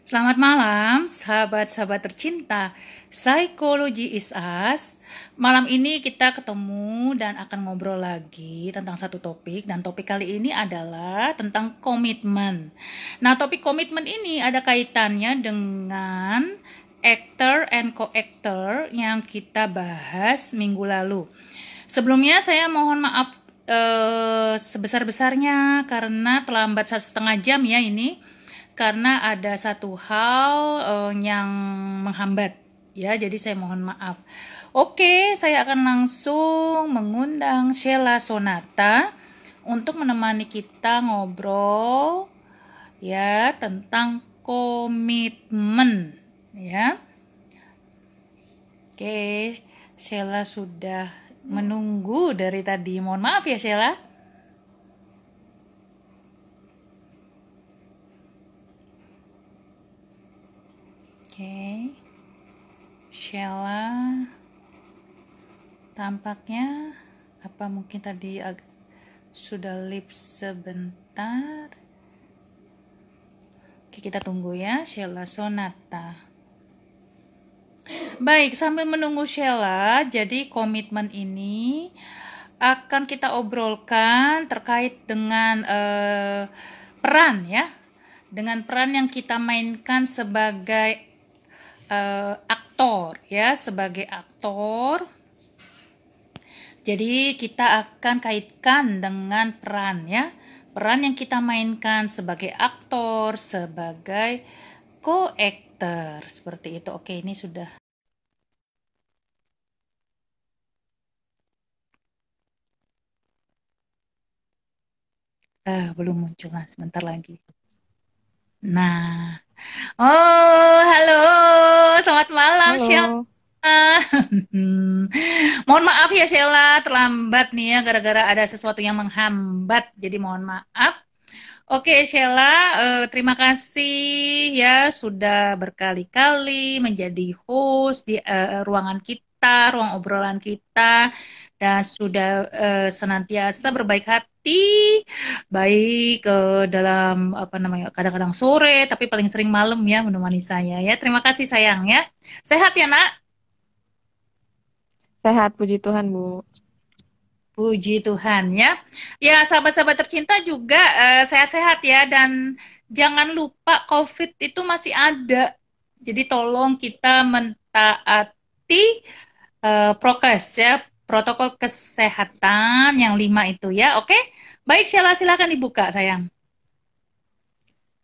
Selamat malam, sahabat-sahabat tercinta. Psikologi is us. Malam ini kita ketemu dan akan ngobrol lagi tentang satu topik dan topik kali ini adalah tentang komitmen. Nah, topik komitmen ini ada kaitannya dengan actor and co-actor yang kita bahas minggu lalu. Sebelumnya saya mohon maaf eh, sebesar-besarnya karena terlambat satu setengah jam ya ini karena ada satu hal uh, yang menghambat ya jadi saya mohon maaf oke saya akan langsung mengundang Sheila Sonata untuk menemani kita ngobrol ya tentang komitmen ya oke Sheila sudah menunggu dari tadi mohon maaf ya Sheila okay. Sheila tampaknya apa mungkin tadi sudah lip sebentar Oke, kita tunggu ya Sheila Sonata. Baik, sambil menunggu Sheila, jadi komitmen ini akan kita obrolkan terkait dengan uh, peran ya. Dengan peran yang kita mainkan sebagai uh, aktor ya sebagai aktor jadi kita akan kaitkan dengan peran ya peran yang kita mainkan sebagai aktor sebagai co-actor seperti itu oke ini sudah Uh, belum muncul, sebentar lagi. Nah, Oh, halo, selamat malam, Sheila. mohon maaf ya Sheila, terlambat nih ya gara-gara ada sesuatu yang menghambat. Jadi mohon maaf. Oke Sheila, eh, terima kasih ya sudah berkali-kali menjadi host di eh, ruangan kita, ruang obrolan kita dan sudah uh, senantiasa berbaik hati baik ke dalam apa namanya kadang-kadang sore tapi paling sering malam ya menemani saya ya terima kasih sayang ya sehat ya nak sehat puji Tuhan bu puji Tuhan ya ya sahabat-sahabat tercinta juga eh, sehat-sehat ya dan jangan lupa covid itu masih ada jadi tolong kita mentaati uh, prokes ya protokol kesehatan yang lima itu ya. Oke, baik Sheila silakan dibuka sayang.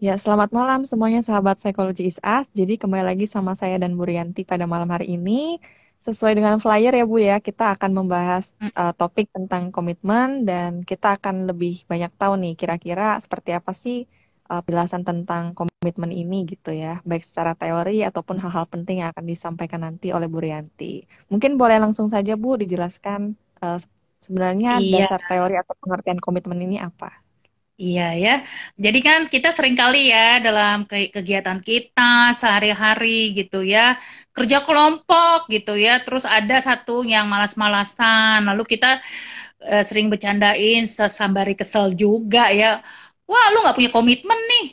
Ya, selamat malam semuanya sahabat Psikologi ISAS. Jadi kembali lagi sama saya dan Murianti pada malam hari ini. Sesuai dengan flyer ya Bu ya, kita akan membahas uh, topik tentang komitmen dan kita akan lebih banyak tahu nih kira-kira seperti apa sih uh, penjelasan tentang komitmen ini gitu ya, baik secara teori ataupun hal-hal penting yang akan disampaikan nanti oleh Bu Rianti. Mungkin boleh langsung saja Bu dijelaskan uh, sebenarnya iya. dasar teori atau pengertian komitmen ini apa? Iya ya, jadi kan kita sering kali ya dalam kegiatan kita sehari-hari gitu ya, kerja kelompok gitu ya, terus ada satu yang malas-malasan, lalu kita eh, sering bercandain sambari kesel juga ya, wah lu nggak punya komitmen nih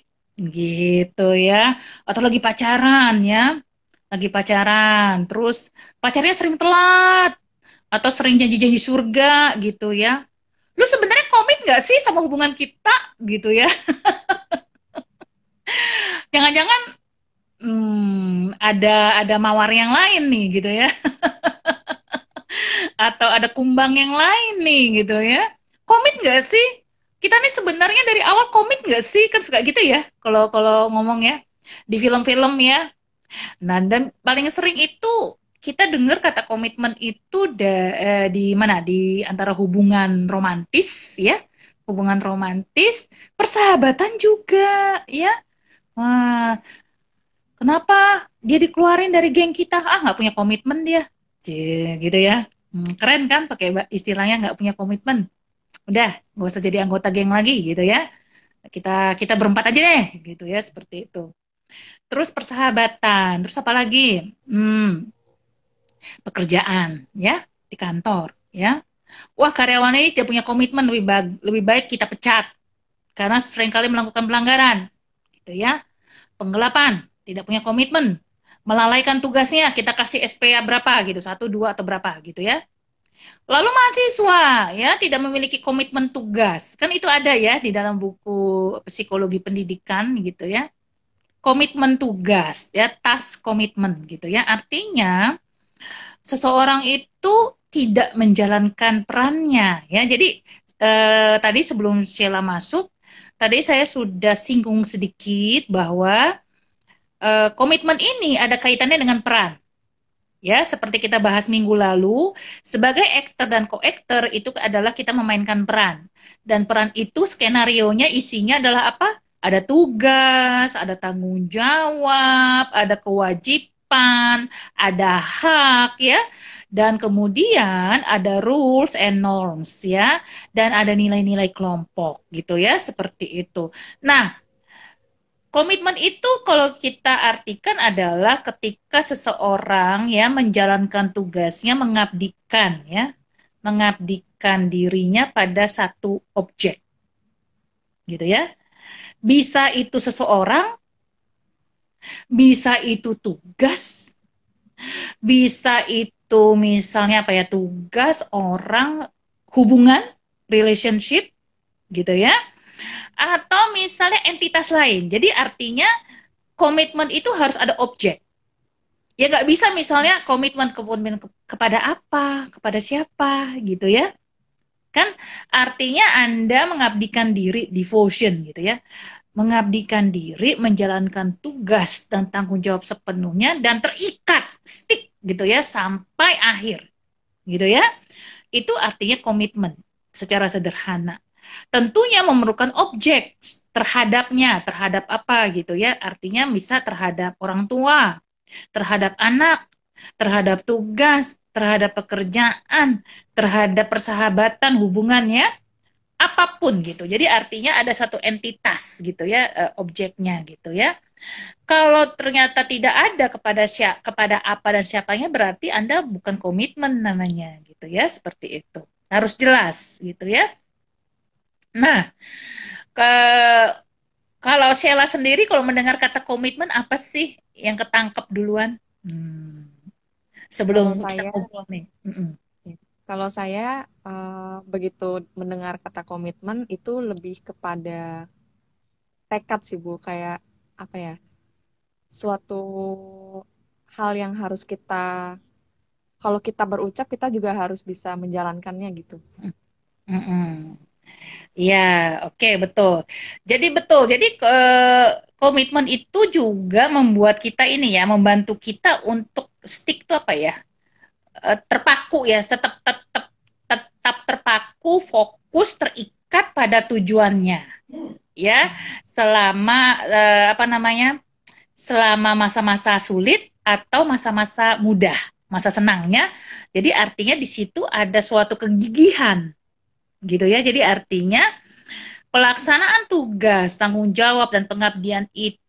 gitu ya atau lagi pacaran ya lagi pacaran terus pacarnya sering telat atau sering janji-janji surga gitu ya lu sebenarnya komit nggak sih sama hubungan kita gitu ya jangan-jangan hmm, ada ada mawar yang lain nih gitu ya atau ada kumbang yang lain nih gitu ya komit nggak sih kita nih sebenarnya dari awal komik nggak sih kan suka gitu ya kalau kalau ngomong ya di film-film ya nah dan paling sering itu kita dengar kata komitmen itu da, eh, di mana di antara hubungan romantis ya hubungan romantis persahabatan juga ya wah kenapa dia dikeluarin dari geng kita ah nggak punya komitmen dia Cie, gitu ya hmm, keren kan pakai istilahnya nggak punya komitmen udah nggak usah jadi anggota geng lagi gitu ya kita kita berempat aja deh gitu ya seperti itu terus persahabatan terus apa lagi hmm, pekerjaan ya di kantor ya wah karyawan ini dia punya komitmen lebih baik lebih baik kita pecat karena seringkali melakukan pelanggaran gitu ya penggelapan tidak punya komitmen melalaikan tugasnya kita kasih SPA berapa gitu satu dua atau berapa gitu ya Lalu mahasiswa ya tidak memiliki komitmen tugas. Kan itu ada ya di dalam buku psikologi pendidikan gitu ya. Komitmen tugas ya task komitmen gitu ya. Artinya seseorang itu tidak menjalankan perannya ya. Jadi eh, tadi sebelum Sheila masuk tadi saya sudah singgung sedikit bahwa eh, komitmen ini ada kaitannya dengan peran Ya, seperti kita bahas minggu lalu, sebagai aktor dan koaktor itu adalah kita memainkan peran. Dan peran itu skenario-nya isinya adalah apa? Ada tugas, ada tanggung jawab, ada kewajiban, ada hak ya. Dan kemudian ada rules and norms ya, dan ada nilai-nilai kelompok gitu ya, seperti itu. Nah, Komitmen itu kalau kita artikan adalah ketika seseorang ya menjalankan tugasnya mengabdikan ya, mengabdikan dirinya pada satu objek. Gitu ya. Bisa itu seseorang, bisa itu tugas, bisa itu misalnya apa ya, tugas, orang, hubungan, relationship gitu ya atau misalnya entitas lain. Jadi artinya komitmen itu harus ada objek. Ya nggak bisa misalnya komitmen ke kepada apa, kepada siapa gitu ya. Kan artinya Anda mengabdikan diri, devotion gitu ya. Mengabdikan diri, menjalankan tugas dan tanggung jawab sepenuhnya dan terikat stick gitu ya sampai akhir. Gitu ya. Itu artinya komitmen secara sederhana tentunya memerlukan objek terhadapnya, terhadap apa gitu ya. Artinya bisa terhadap orang tua, terhadap anak, terhadap tugas, terhadap pekerjaan, terhadap persahabatan, hubungannya, apapun gitu. Jadi artinya ada satu entitas gitu ya, eh, objeknya gitu ya. Kalau ternyata tidak ada kepada siap kepada apa dan siapanya berarti Anda bukan komitmen namanya gitu ya, seperti itu. Harus jelas gitu ya. Nah, ke kalau Sheila sendiri kalau mendengar kata komitmen apa sih yang ketangkep duluan? Hmm. Sebelum kalau saya, ngobrol nih. Ya, kalau saya uh, begitu mendengar kata komitmen itu lebih kepada tekad sih Bu, kayak apa ya? Suatu hal yang harus kita kalau kita berucap kita juga harus bisa menjalankannya gitu. Mm -mm. Ya, oke, okay, betul. Jadi betul. Jadi eh, komitmen itu juga membuat kita ini ya, membantu kita untuk stick tuh apa ya? Eh, terpaku ya, tetap tetap tetap terpaku, fokus, terikat pada tujuannya. Ya, selama eh, apa namanya? Selama masa-masa sulit atau masa-masa mudah, masa senangnya. Jadi artinya di situ ada suatu kegigihan gitu ya. Jadi artinya pelaksanaan tugas, tanggung jawab dan pengabdian itu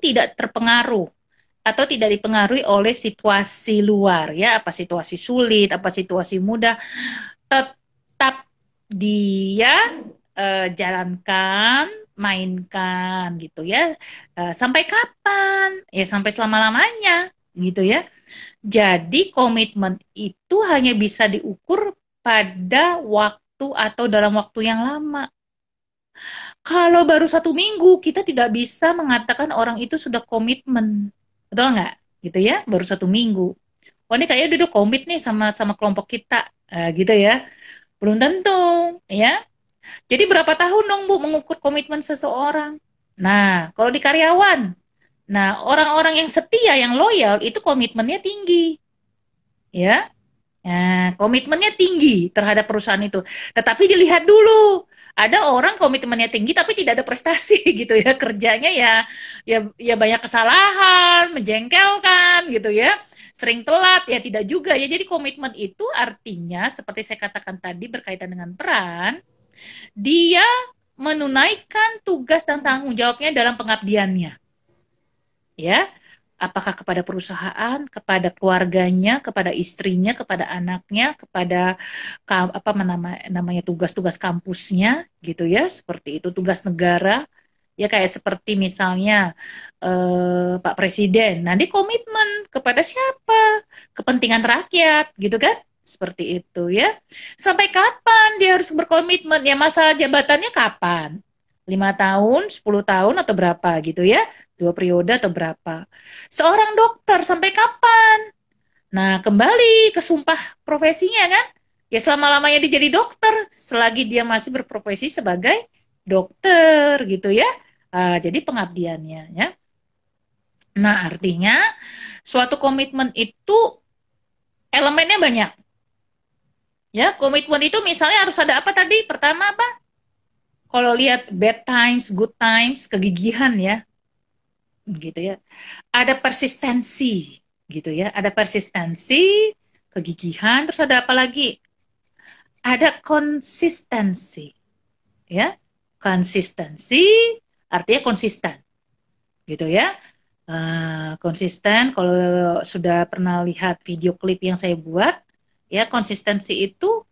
tidak terpengaruh atau tidak dipengaruhi oleh situasi luar ya, apa situasi sulit, apa situasi mudah, tetap dia eh, jalankan, mainkan gitu ya. Eh, sampai kapan? Ya sampai selama-lamanya gitu ya. Jadi komitmen itu hanya bisa diukur pada waktu atau dalam waktu yang lama. Kalau baru satu minggu, kita tidak bisa mengatakan orang itu sudah komitmen. Betul nggak? Gitu ya, baru satu minggu. Wah oh, ini kayaknya duduk komit nih sama sama kelompok kita. Nah, gitu ya. Belum tentu, ya. Jadi berapa tahun dong Bu mengukur komitmen seseorang? Nah, kalau di karyawan, nah orang-orang yang setia, yang loyal itu komitmennya tinggi. Ya. Nah, komitmennya tinggi terhadap perusahaan itu. Tetapi dilihat dulu, ada orang komitmennya tinggi tapi tidak ada prestasi gitu ya kerjanya ya ya ya banyak kesalahan, menjengkelkan gitu ya. Sering telat ya tidak juga ya. Jadi komitmen itu artinya seperti saya katakan tadi berkaitan dengan peran, dia menunaikan tugas dan tanggung jawabnya dalam pengabdiannya. Ya, apakah kepada perusahaan, kepada keluarganya, kepada istrinya, kepada anaknya, kepada apa namanya tugas-tugas kampusnya gitu ya, seperti itu tugas negara ya kayak seperti misalnya eh, Pak Presiden nanti komitmen kepada siapa kepentingan rakyat gitu kan seperti itu ya sampai kapan dia harus berkomitmen ya masa jabatannya kapan lima tahun, 10 tahun atau berapa gitu ya, dua periode atau berapa. Seorang dokter sampai kapan? Nah, kembali ke sumpah profesinya kan? Ya selama-lamanya dia jadi dokter, selagi dia masih berprofesi sebagai dokter gitu ya. Uh, jadi pengabdiannya ya. Nah, artinya suatu komitmen itu elemennya banyak. Ya, komitmen itu misalnya harus ada apa tadi? Pertama apa? kalau lihat bad times, good times, kegigihan ya, gitu ya. Ada persistensi, gitu ya. Ada persistensi, kegigihan, terus ada apa lagi? Ada konsistensi, ya. Konsistensi artinya konsisten, gitu ya. Uh, konsisten kalau sudah pernah lihat video klip yang saya buat ya konsistensi itu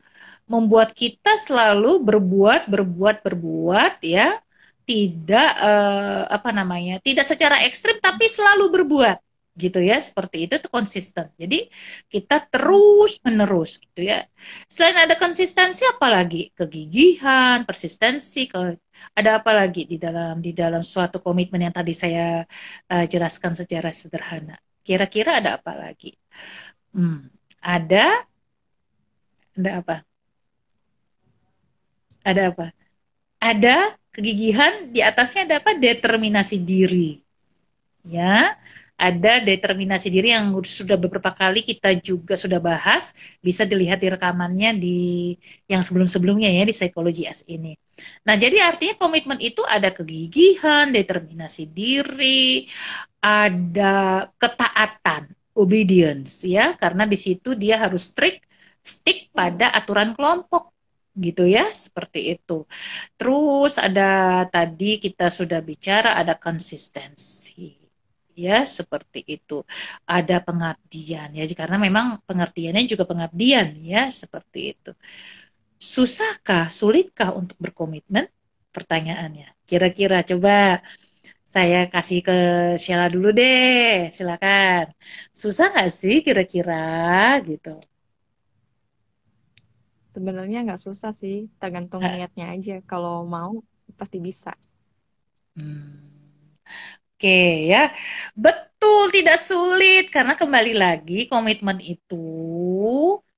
membuat kita selalu berbuat berbuat berbuat ya tidak eh, apa namanya tidak secara ekstrim tapi selalu berbuat gitu ya seperti itu tuh konsisten jadi kita terus menerus gitu ya selain ada konsistensi apa lagi kegigihan persistensi ke ada apa lagi di dalam di dalam suatu komitmen yang tadi saya uh, jelaskan secara sederhana kira-kira ada apa lagi hmm, ada ada apa ada apa? Ada kegigihan, di atasnya ada apa? Determinasi diri. Ya, ada determinasi diri yang sudah beberapa kali kita juga sudah bahas, bisa dilihat di rekamannya di yang sebelum-sebelumnya ya di psikologi as ini. Nah, jadi artinya komitmen itu ada kegigihan, determinasi diri, ada ketaatan, obedience ya, karena di situ dia harus strict stick pada aturan kelompok gitu ya, seperti itu. Terus ada tadi kita sudah bicara ada konsistensi ya seperti itu ada pengabdian ya karena memang pengertiannya juga pengabdian ya seperti itu susahkah sulitkah untuk berkomitmen pertanyaannya kira-kira coba saya kasih ke Sheila dulu deh silakan susah nggak sih kira-kira gitu Sebenarnya nggak susah sih, tergantung niatnya aja. Kalau mau pasti bisa. Hmm. Oke okay, ya, betul tidak sulit karena kembali lagi komitmen itu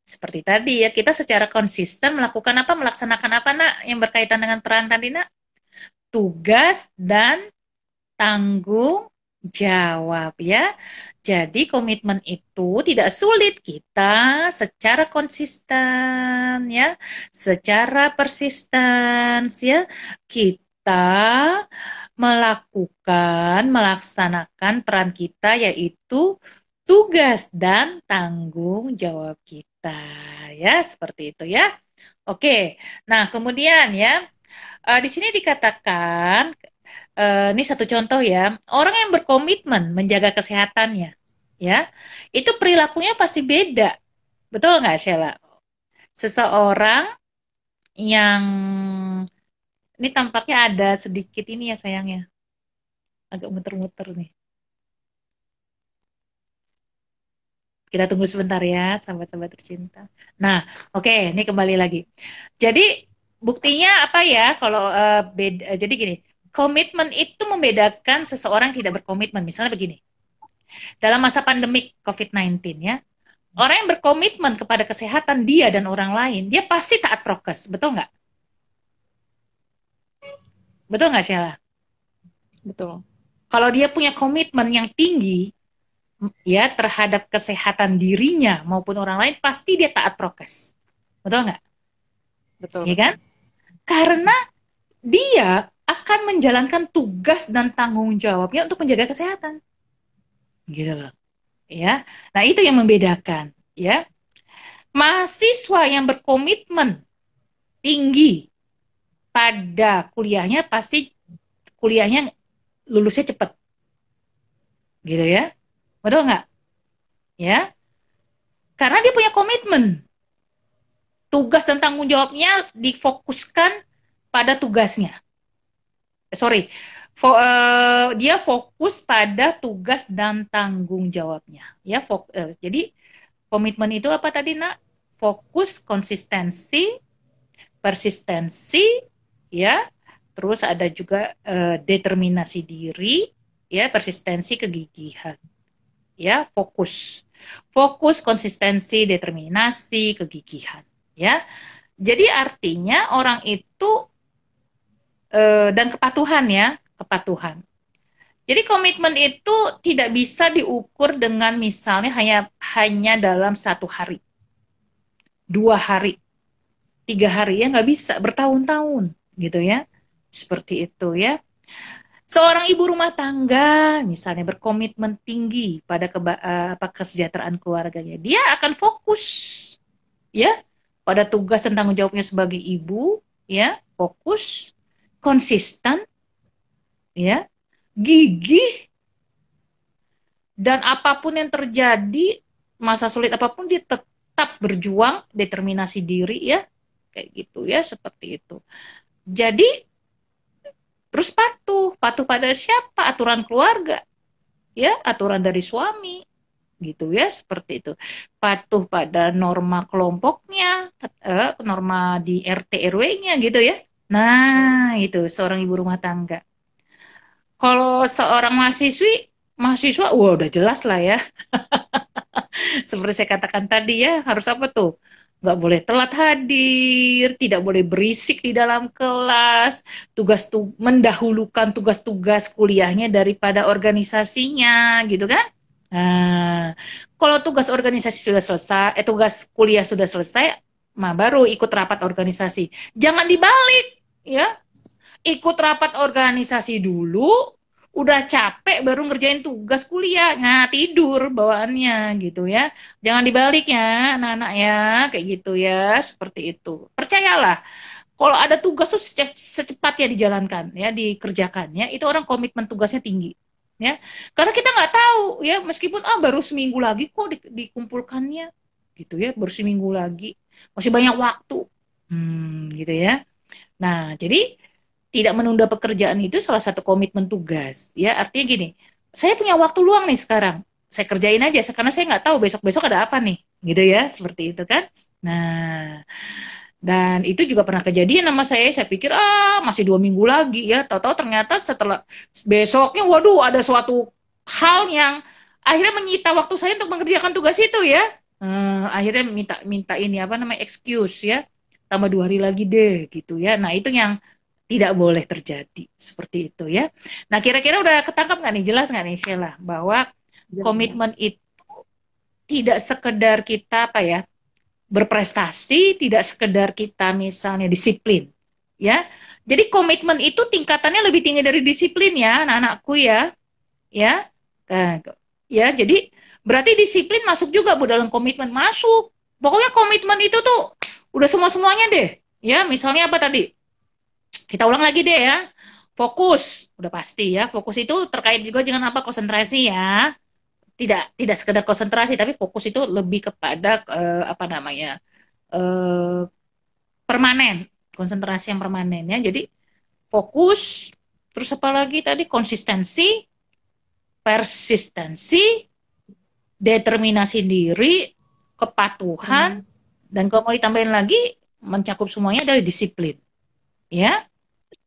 seperti tadi ya kita secara konsisten melakukan apa melaksanakan apa nak yang berkaitan dengan peran tadi nak tugas dan tanggung jawab ya. Jadi komitmen itu tidak sulit kita secara konsisten ya, secara persisten ya kita melakukan melaksanakan peran kita yaitu tugas dan tanggung jawab kita ya seperti itu ya. Oke. Nah, kemudian ya eh, di sini dikatakan uh, ini satu contoh ya, orang yang berkomitmen menjaga kesehatannya, ya, itu perilakunya pasti beda, betul nggak Sheila? Seseorang yang ini tampaknya ada sedikit ini ya sayangnya, agak muter-muter nih. Kita tunggu sebentar ya, sahabat-sahabat tercinta. Nah, oke, okay, ini kembali lagi. Jadi buktinya apa ya? Kalau uh, eh, beda, eh, jadi gini, komitmen itu membedakan seseorang tidak berkomitmen. Misalnya begini, dalam masa pandemik COVID-19 ya, orang yang berkomitmen kepada kesehatan dia dan orang lain, dia pasti taat prokes, betul nggak? Betul nggak Sheila? Betul. Kalau dia punya komitmen yang tinggi, ya terhadap kesehatan dirinya maupun orang lain, pasti dia taat prokes. Betul nggak? Betul. Iya kan? Karena dia akan menjalankan tugas dan tanggung jawabnya untuk menjaga kesehatan. Gitu loh. Ya. Nah, itu yang membedakan, ya. Mahasiswa yang berkomitmen tinggi pada kuliahnya pasti kuliahnya lulusnya cepat. Gitu ya. Betul nggak? Ya. Karena dia punya komitmen. Tugas dan tanggung jawabnya difokuskan pada tugasnya sorry fo, uh, dia fokus pada tugas dan tanggung jawabnya ya fo, uh, eh, jadi komitmen itu apa tadi nak fokus konsistensi persistensi ya terus ada juga uh, determinasi diri ya persistensi kegigihan ya fokus fokus konsistensi determinasi kegigihan ya jadi artinya orang itu Eh, dan kepatuhan ya, kepatuhan. Jadi komitmen itu tidak bisa diukur dengan misalnya hanya hanya dalam satu hari, dua hari, tiga hari ya nggak bisa bertahun-tahun gitu ya, seperti itu ya. Seorang ibu rumah tangga misalnya berkomitmen tinggi pada keba eh, apa, kesejahteraan keluarganya, dia akan fokus ya pada tugas dan tanggung jawabnya sebagai ibu ya fokus konsisten, ya, gigih, dan apapun yang terjadi, masa sulit apapun dia tetap berjuang, determinasi diri ya, kayak gitu ya, seperti itu. Jadi terus patuh, patuh pada siapa? Aturan keluarga, ya, aturan dari suami, gitu ya seperti itu patuh pada norma kelompoknya eh, norma di RT RW-nya gitu ya Nah, itu seorang ibu rumah tangga. Kalau seorang mahasiswi, mahasiswa, wah udah jelas lah ya. Seperti saya katakan tadi ya, harus apa tuh? Gak boleh telat hadir, tidak boleh berisik di dalam kelas, tugas tu mendahulukan tugas-tugas kuliahnya daripada organisasinya, gitu kan? Nah, kalau tugas organisasi sudah selesai, eh tugas kuliah sudah selesai, mah baru ikut rapat organisasi. Jangan dibalik ya ikut rapat organisasi dulu udah capek baru ngerjain tugas kuliah nah tidur bawaannya gitu ya jangan dibalik ya anak-anak ya kayak gitu ya seperti itu percayalah kalau ada tugas tuh secepatnya dijalankan ya dikerjakan ya itu orang komitmen tugasnya tinggi ya karena kita nggak tahu ya meskipun ah baru seminggu lagi kok di, dikumpulkannya gitu ya baru seminggu lagi masih banyak waktu hmm, gitu ya Nah, jadi tidak menunda pekerjaan itu salah satu komitmen tugas. Ya, artinya gini, saya punya waktu luang nih sekarang. Saya kerjain aja karena saya nggak tahu besok-besok ada apa nih. Gitu ya, seperti itu kan. Nah, dan itu juga pernah kejadian sama saya. Saya pikir ah masih dua minggu lagi ya. Tahu-tahu ternyata setelah besoknya, waduh ada suatu hal yang akhirnya menyita waktu saya untuk mengerjakan tugas itu ya. Hmm, akhirnya minta minta ini apa namanya excuse ya tambah dua hari lagi deh gitu ya nah itu yang tidak boleh terjadi seperti itu ya nah kira-kira udah ketangkap nggak nih jelas nggak nih Sheila bahwa jelas. komitmen itu tidak sekedar kita apa ya berprestasi tidak sekedar kita misalnya disiplin ya jadi komitmen itu tingkatannya lebih tinggi dari disiplin ya anak-anakku ya ya nah, ya jadi berarti disiplin masuk juga bu dalam komitmen masuk pokoknya komitmen itu tuh udah semua semuanya deh ya misalnya apa tadi kita ulang lagi deh ya fokus udah pasti ya fokus itu terkait juga dengan apa konsentrasi ya tidak tidak sekedar konsentrasi tapi fokus itu lebih kepada uh, apa namanya uh, permanen konsentrasi yang permanen ya jadi fokus terus apalagi tadi konsistensi persistensi determinasi diri kepatuhan hmm dan kalau mau ditambahin lagi, mencakup semuanya dari disiplin. Ya.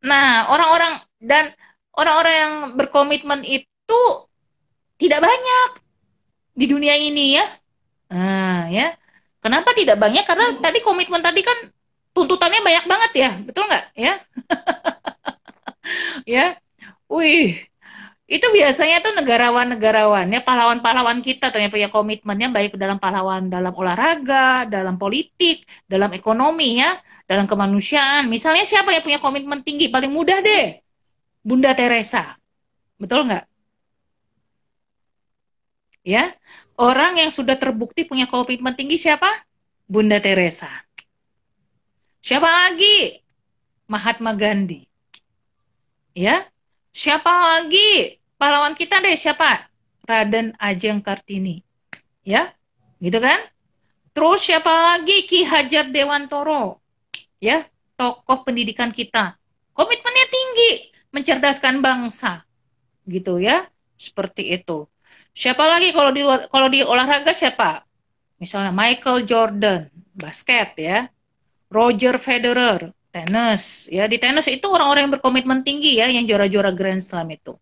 Nah, orang-orang dan orang-orang yang berkomitmen itu tidak banyak di dunia ini ya. Nah, ya. Kenapa tidak banyak? Karena tadi komitmen tadi kan tuntutannya banyak banget ya, betul nggak? Ya, ya. Wih, itu biasanya tuh negarawan-negarawannya, pahlawan-pahlawan kita tuh yang punya komitmennya baik dalam pahlawan dalam olahraga, dalam politik, dalam ekonomi ya, dalam kemanusiaan. Misalnya siapa yang punya komitmen tinggi? Paling mudah deh, Bunda Teresa. Betul nggak? Ya, orang yang sudah terbukti punya komitmen tinggi siapa? Bunda Teresa. Siapa lagi? Mahatma Gandhi. Ya, siapa lagi? pahlawan kita deh siapa? Raden Ajeng Kartini. Ya, gitu kan? Terus siapa lagi? Ki Hajar Dewantoro. Ya, tokoh pendidikan kita. Komitmennya tinggi, mencerdaskan bangsa. Gitu ya, seperti itu. Siapa lagi kalau di kalau di olahraga siapa? Misalnya Michael Jordan, basket ya. Roger Federer, tenis ya. Di tenis itu orang-orang yang berkomitmen tinggi ya, yang juara-juara Grand Slam itu.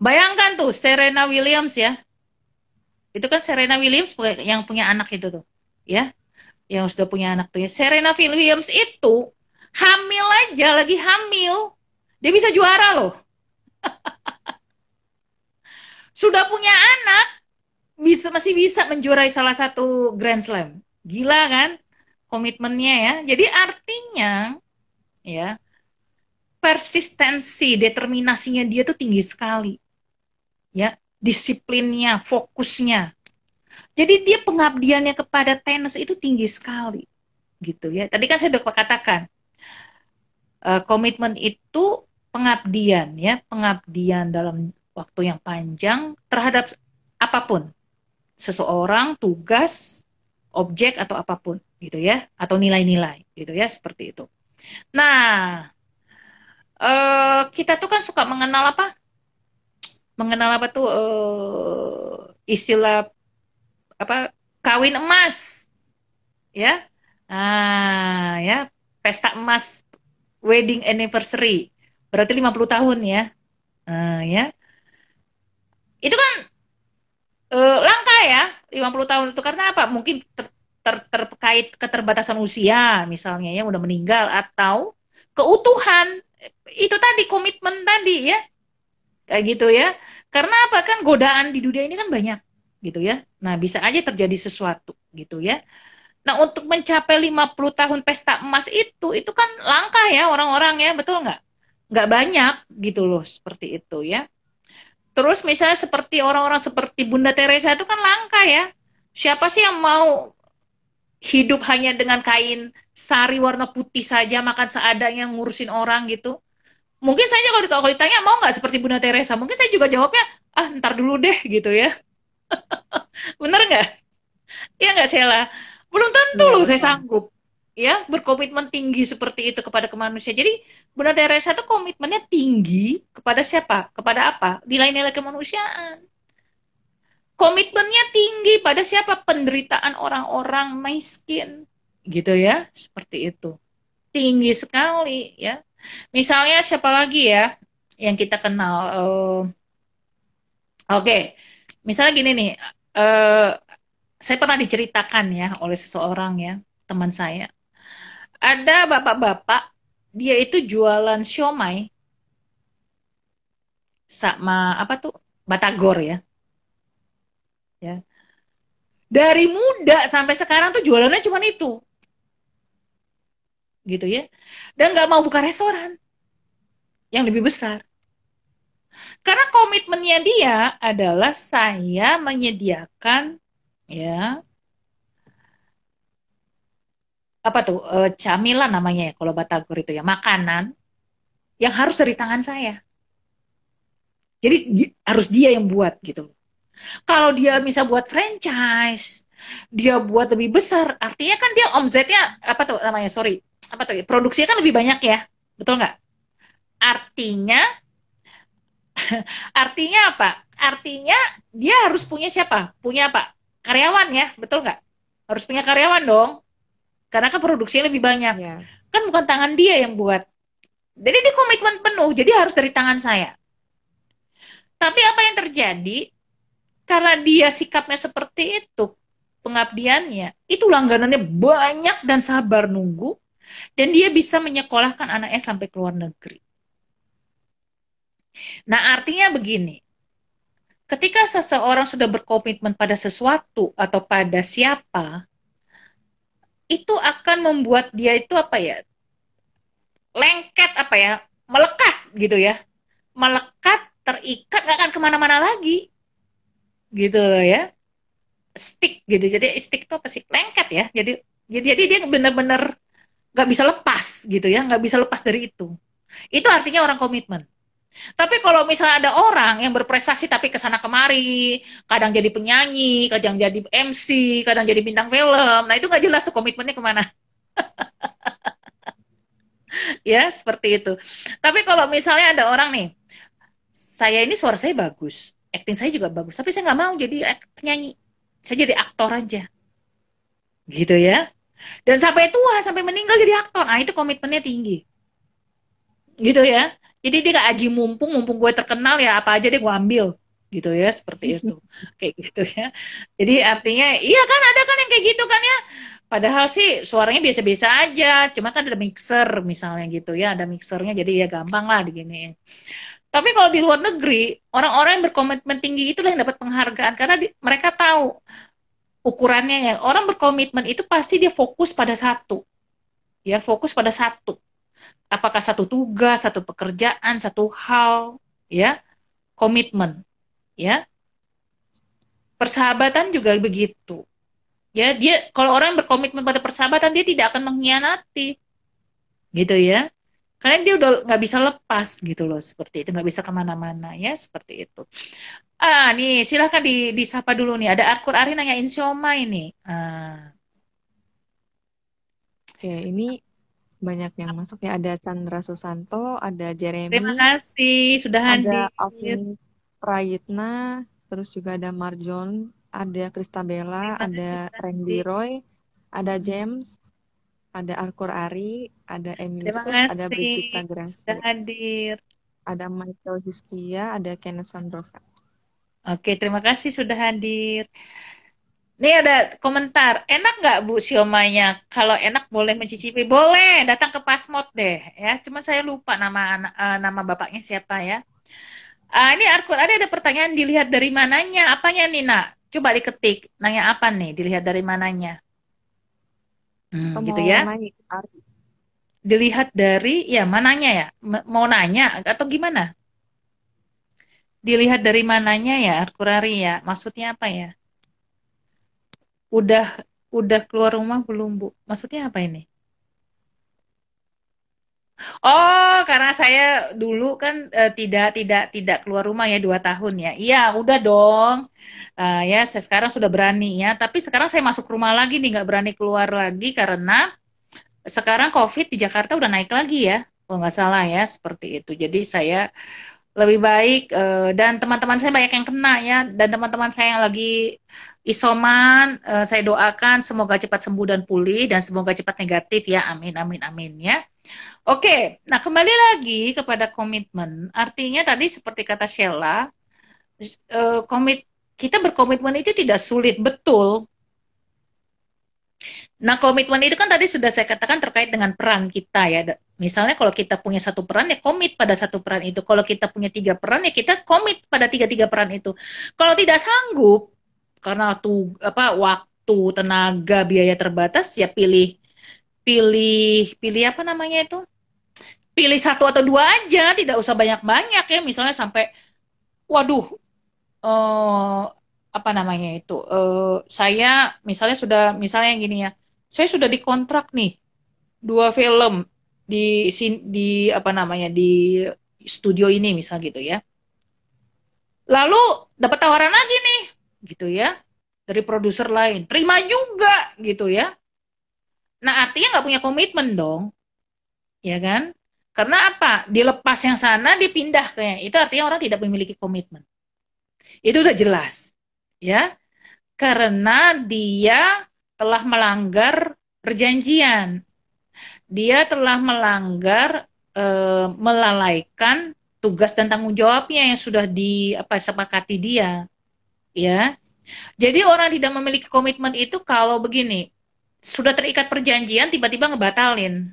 Bayangkan tuh Serena Williams ya. Itu kan Serena Williams yang punya anak itu tuh. Ya. Yang sudah punya anak tuh ya. Serena Williams itu hamil aja lagi hamil. Dia bisa juara loh. sudah punya anak bisa masih bisa menjuarai salah satu Grand Slam. Gila kan komitmennya ya. Jadi artinya ya persistensi, determinasinya dia tuh tinggi sekali ya disiplinnya, fokusnya. Jadi dia pengabdiannya kepada tenis itu tinggi sekali, gitu ya. Tadi kan saya sudah katakan eh, komitmen itu pengabdian, ya, pengabdian dalam waktu yang panjang terhadap apapun, seseorang, tugas, objek atau apapun, gitu ya, atau nilai-nilai, gitu ya, seperti itu. Nah, uh, kita tuh kan suka mengenal apa? mengenal apa tuh uh, istilah apa kawin emas ya ah ya pesta emas wedding anniversary berarti 50 tahun ya ah, ya itu kan uh, langka ya 50 tahun itu karena apa mungkin ter, ter, terkait keterbatasan usia misalnya yang udah meninggal atau keutuhan itu tadi komitmen tadi ya kayak gitu ya. Karena apa kan godaan di dunia ini kan banyak gitu ya. Nah, bisa aja terjadi sesuatu gitu ya. Nah, untuk mencapai 50 tahun pesta emas itu itu kan langkah ya orang-orang ya, betul nggak? Nggak banyak gitu loh seperti itu ya. Terus misalnya seperti orang-orang seperti Bunda Teresa itu kan langka ya. Siapa sih yang mau hidup hanya dengan kain sari warna putih saja, makan seadanya, ngurusin orang gitu? mungkin saja kalau, kalau ditanya mau nggak seperti Bunda Teresa, mungkin saya juga jawabnya ah ntar dulu deh gitu ya. Bener nggak? Iya nggak Sheila? Belum tentu iya, loh saya sanggup ya berkomitmen tinggi seperti itu kepada kemanusiaan. Jadi Bunda Teresa itu komitmennya tinggi kepada siapa? Kepada apa? Nilai-nilai kemanusiaan. Komitmennya tinggi pada siapa? Penderitaan orang-orang miskin. Gitu ya, seperti itu. Tinggi sekali ya. Misalnya siapa lagi ya yang kita kenal? Uh, Oke, okay. misalnya gini nih, uh, saya pernah diceritakan ya oleh seseorang ya teman saya, ada bapak-bapak dia itu jualan siomay sama apa tuh batagor ya, ya dari muda sampai sekarang tuh jualannya cuma itu gitu ya dan nggak mau buka restoran yang lebih besar karena komitmennya dia adalah saya menyediakan ya apa tuh e, camilan namanya ya kalau batagor itu ya makanan yang harus dari tangan saya jadi di, harus dia yang buat gitu kalau dia bisa buat franchise dia buat lebih besar artinya kan dia omzetnya apa tuh namanya sorry apa tadi produksinya kan lebih banyak ya betul nggak artinya artinya apa artinya dia harus punya siapa punya apa karyawan ya betul nggak harus punya karyawan dong karena kan produksinya lebih banyak ya. kan bukan tangan dia yang buat jadi dia komitmen penuh jadi harus dari tangan saya tapi apa yang terjadi karena dia sikapnya seperti itu pengabdiannya itu langganannya banyak dan sabar nunggu dan dia bisa menyekolahkan anaknya sampai ke luar negeri. Nah, artinya begini. Ketika seseorang sudah berkomitmen pada sesuatu atau pada siapa, itu akan membuat dia itu apa ya? lengket apa ya? melekat gitu ya. Melekat, terikat, gak akan kemana-mana lagi. Gitu loh ya. Stick gitu. Jadi stick itu apa sih? Lengket ya. Jadi jadi dia benar-benar nggak bisa lepas gitu ya nggak bisa lepas dari itu itu artinya orang komitmen tapi kalau misalnya ada orang yang berprestasi tapi kesana kemari, kadang jadi penyanyi, kadang jadi MC, kadang jadi bintang film, nah itu nggak jelas tuh komitmennya kemana. ya seperti itu. Tapi kalau misalnya ada orang nih, saya ini suara saya bagus, acting saya juga bagus, tapi saya nggak mau jadi penyanyi, saya jadi aktor aja, gitu ya. Dan sampai tua, sampai meninggal jadi aktor. Nah, itu komitmennya tinggi. Gitu ya. Jadi dia gak aji mumpung, mumpung gue terkenal ya apa aja dia gue ambil. Gitu ya, seperti itu. Kayak gitu ya. Jadi artinya, iya kan ada kan yang kayak gitu kan ya. Padahal sih suaranya biasa-biasa aja, cuma kan ada mixer misalnya gitu ya, ada mixernya jadi ya gampang lah begini. Tapi kalau di luar negeri, orang-orang yang berkomitmen tinggi itulah yang dapat penghargaan karena di, mereka tahu ukurannya ya orang berkomitmen itu pasti dia fokus pada satu ya fokus pada satu apakah satu tugas satu pekerjaan satu hal ya komitmen ya persahabatan juga begitu ya dia kalau orang berkomitmen pada persahabatan dia tidak akan mengkhianati gitu ya karena dia udah nggak bisa lepas gitu loh seperti itu nggak bisa kemana-mana ya seperti itu ah nih silahkan di, disapa dulu nih ada Arkur Ari nanya insioma ini ah. ya ini banyak yang masuk ya ada Chandra Susanto ada Jeremy terima kasih sudah hadir ada Alvin Prayitna terus juga ada Marjon ada Kristabella ada Randy Roy ada James ada Arkur Ari, ada Emily, ada Brigita Tangerang, sudah hadir. Ada Michael Hiskia, ada Kenneth Sandrosa. Oke, terima kasih sudah hadir. Ini ada komentar, enak nggak Bu siomanya? Kalau enak boleh mencicipi, boleh. Datang ke Pasmod deh, ya. Cuma saya lupa nama eh, nama bapaknya siapa ya. Uh, ini Arkur ada ada pertanyaan dilihat dari mananya? Apanya Nina? Coba diketik, nanya apa nih? Dilihat dari mananya? Hmm, gitu ya. Dilihat dari ya mananya ya, mau nanya atau gimana? Dilihat dari mananya ya, kurari ya. Maksudnya apa ya? Udah udah keluar rumah belum bu? Maksudnya apa ini? Oh, karena saya dulu kan e, tidak tidak tidak keluar rumah ya dua tahun ya. Iya, udah dong. E, ya, saya sekarang sudah berani ya. Tapi sekarang saya masuk rumah lagi nih, nggak berani keluar lagi karena sekarang COVID di Jakarta udah naik lagi ya, kalau nggak salah ya seperti itu. Jadi saya lebih baik e, dan teman-teman saya banyak yang kena ya dan teman-teman saya yang lagi isoman e, saya doakan semoga cepat sembuh dan pulih dan semoga cepat negatif ya amin amin amin ya Oke, nah kembali lagi kepada komitmen. Artinya tadi seperti kata Sheila, eh, komit kita berkomitmen itu tidak sulit, betul. Nah, komitmen itu kan tadi sudah saya katakan terkait dengan peran kita ya. Misalnya kalau kita punya satu peran ya komit pada satu peran itu. Kalau kita punya tiga peran ya kita komit pada tiga-tiga peran itu. Kalau tidak sanggup karena tuh apa waktu, tenaga, biaya terbatas ya pilih pilih pilih apa namanya itu pilih satu atau dua aja tidak usah banyak banyak ya misalnya sampai waduh uh, apa namanya itu uh, saya misalnya sudah misalnya gini ya saya sudah dikontrak nih dua film di sin di apa namanya di studio ini misal gitu ya lalu dapat tawaran lagi nih gitu ya dari produser lain terima juga gitu ya Nah artinya nggak punya komitmen dong, ya kan? Karena apa? Dilepas yang sana, dipindah ke yang itu artinya orang tidak memiliki komitmen. Itu udah jelas, ya. Karena dia telah melanggar perjanjian, dia telah melanggar, e, melalaikan tugas dan tanggung jawabnya yang sudah di apa sepakati dia, ya. Jadi orang tidak memiliki komitmen itu kalau begini, sudah terikat perjanjian tiba-tiba ngebatalin.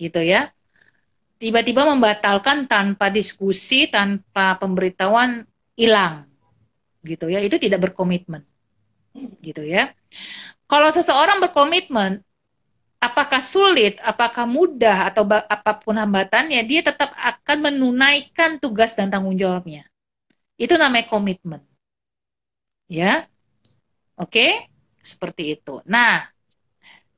Gitu ya. Tiba-tiba membatalkan tanpa diskusi, tanpa pemberitahuan hilang. Gitu ya. Itu tidak berkomitmen. Gitu ya. Kalau seseorang berkomitmen, apakah sulit, apakah mudah atau apapun hambatannya, dia tetap akan menunaikan tugas dan tanggung jawabnya. Itu namanya komitmen. Ya. Oke. Okay? Seperti itu. Nah,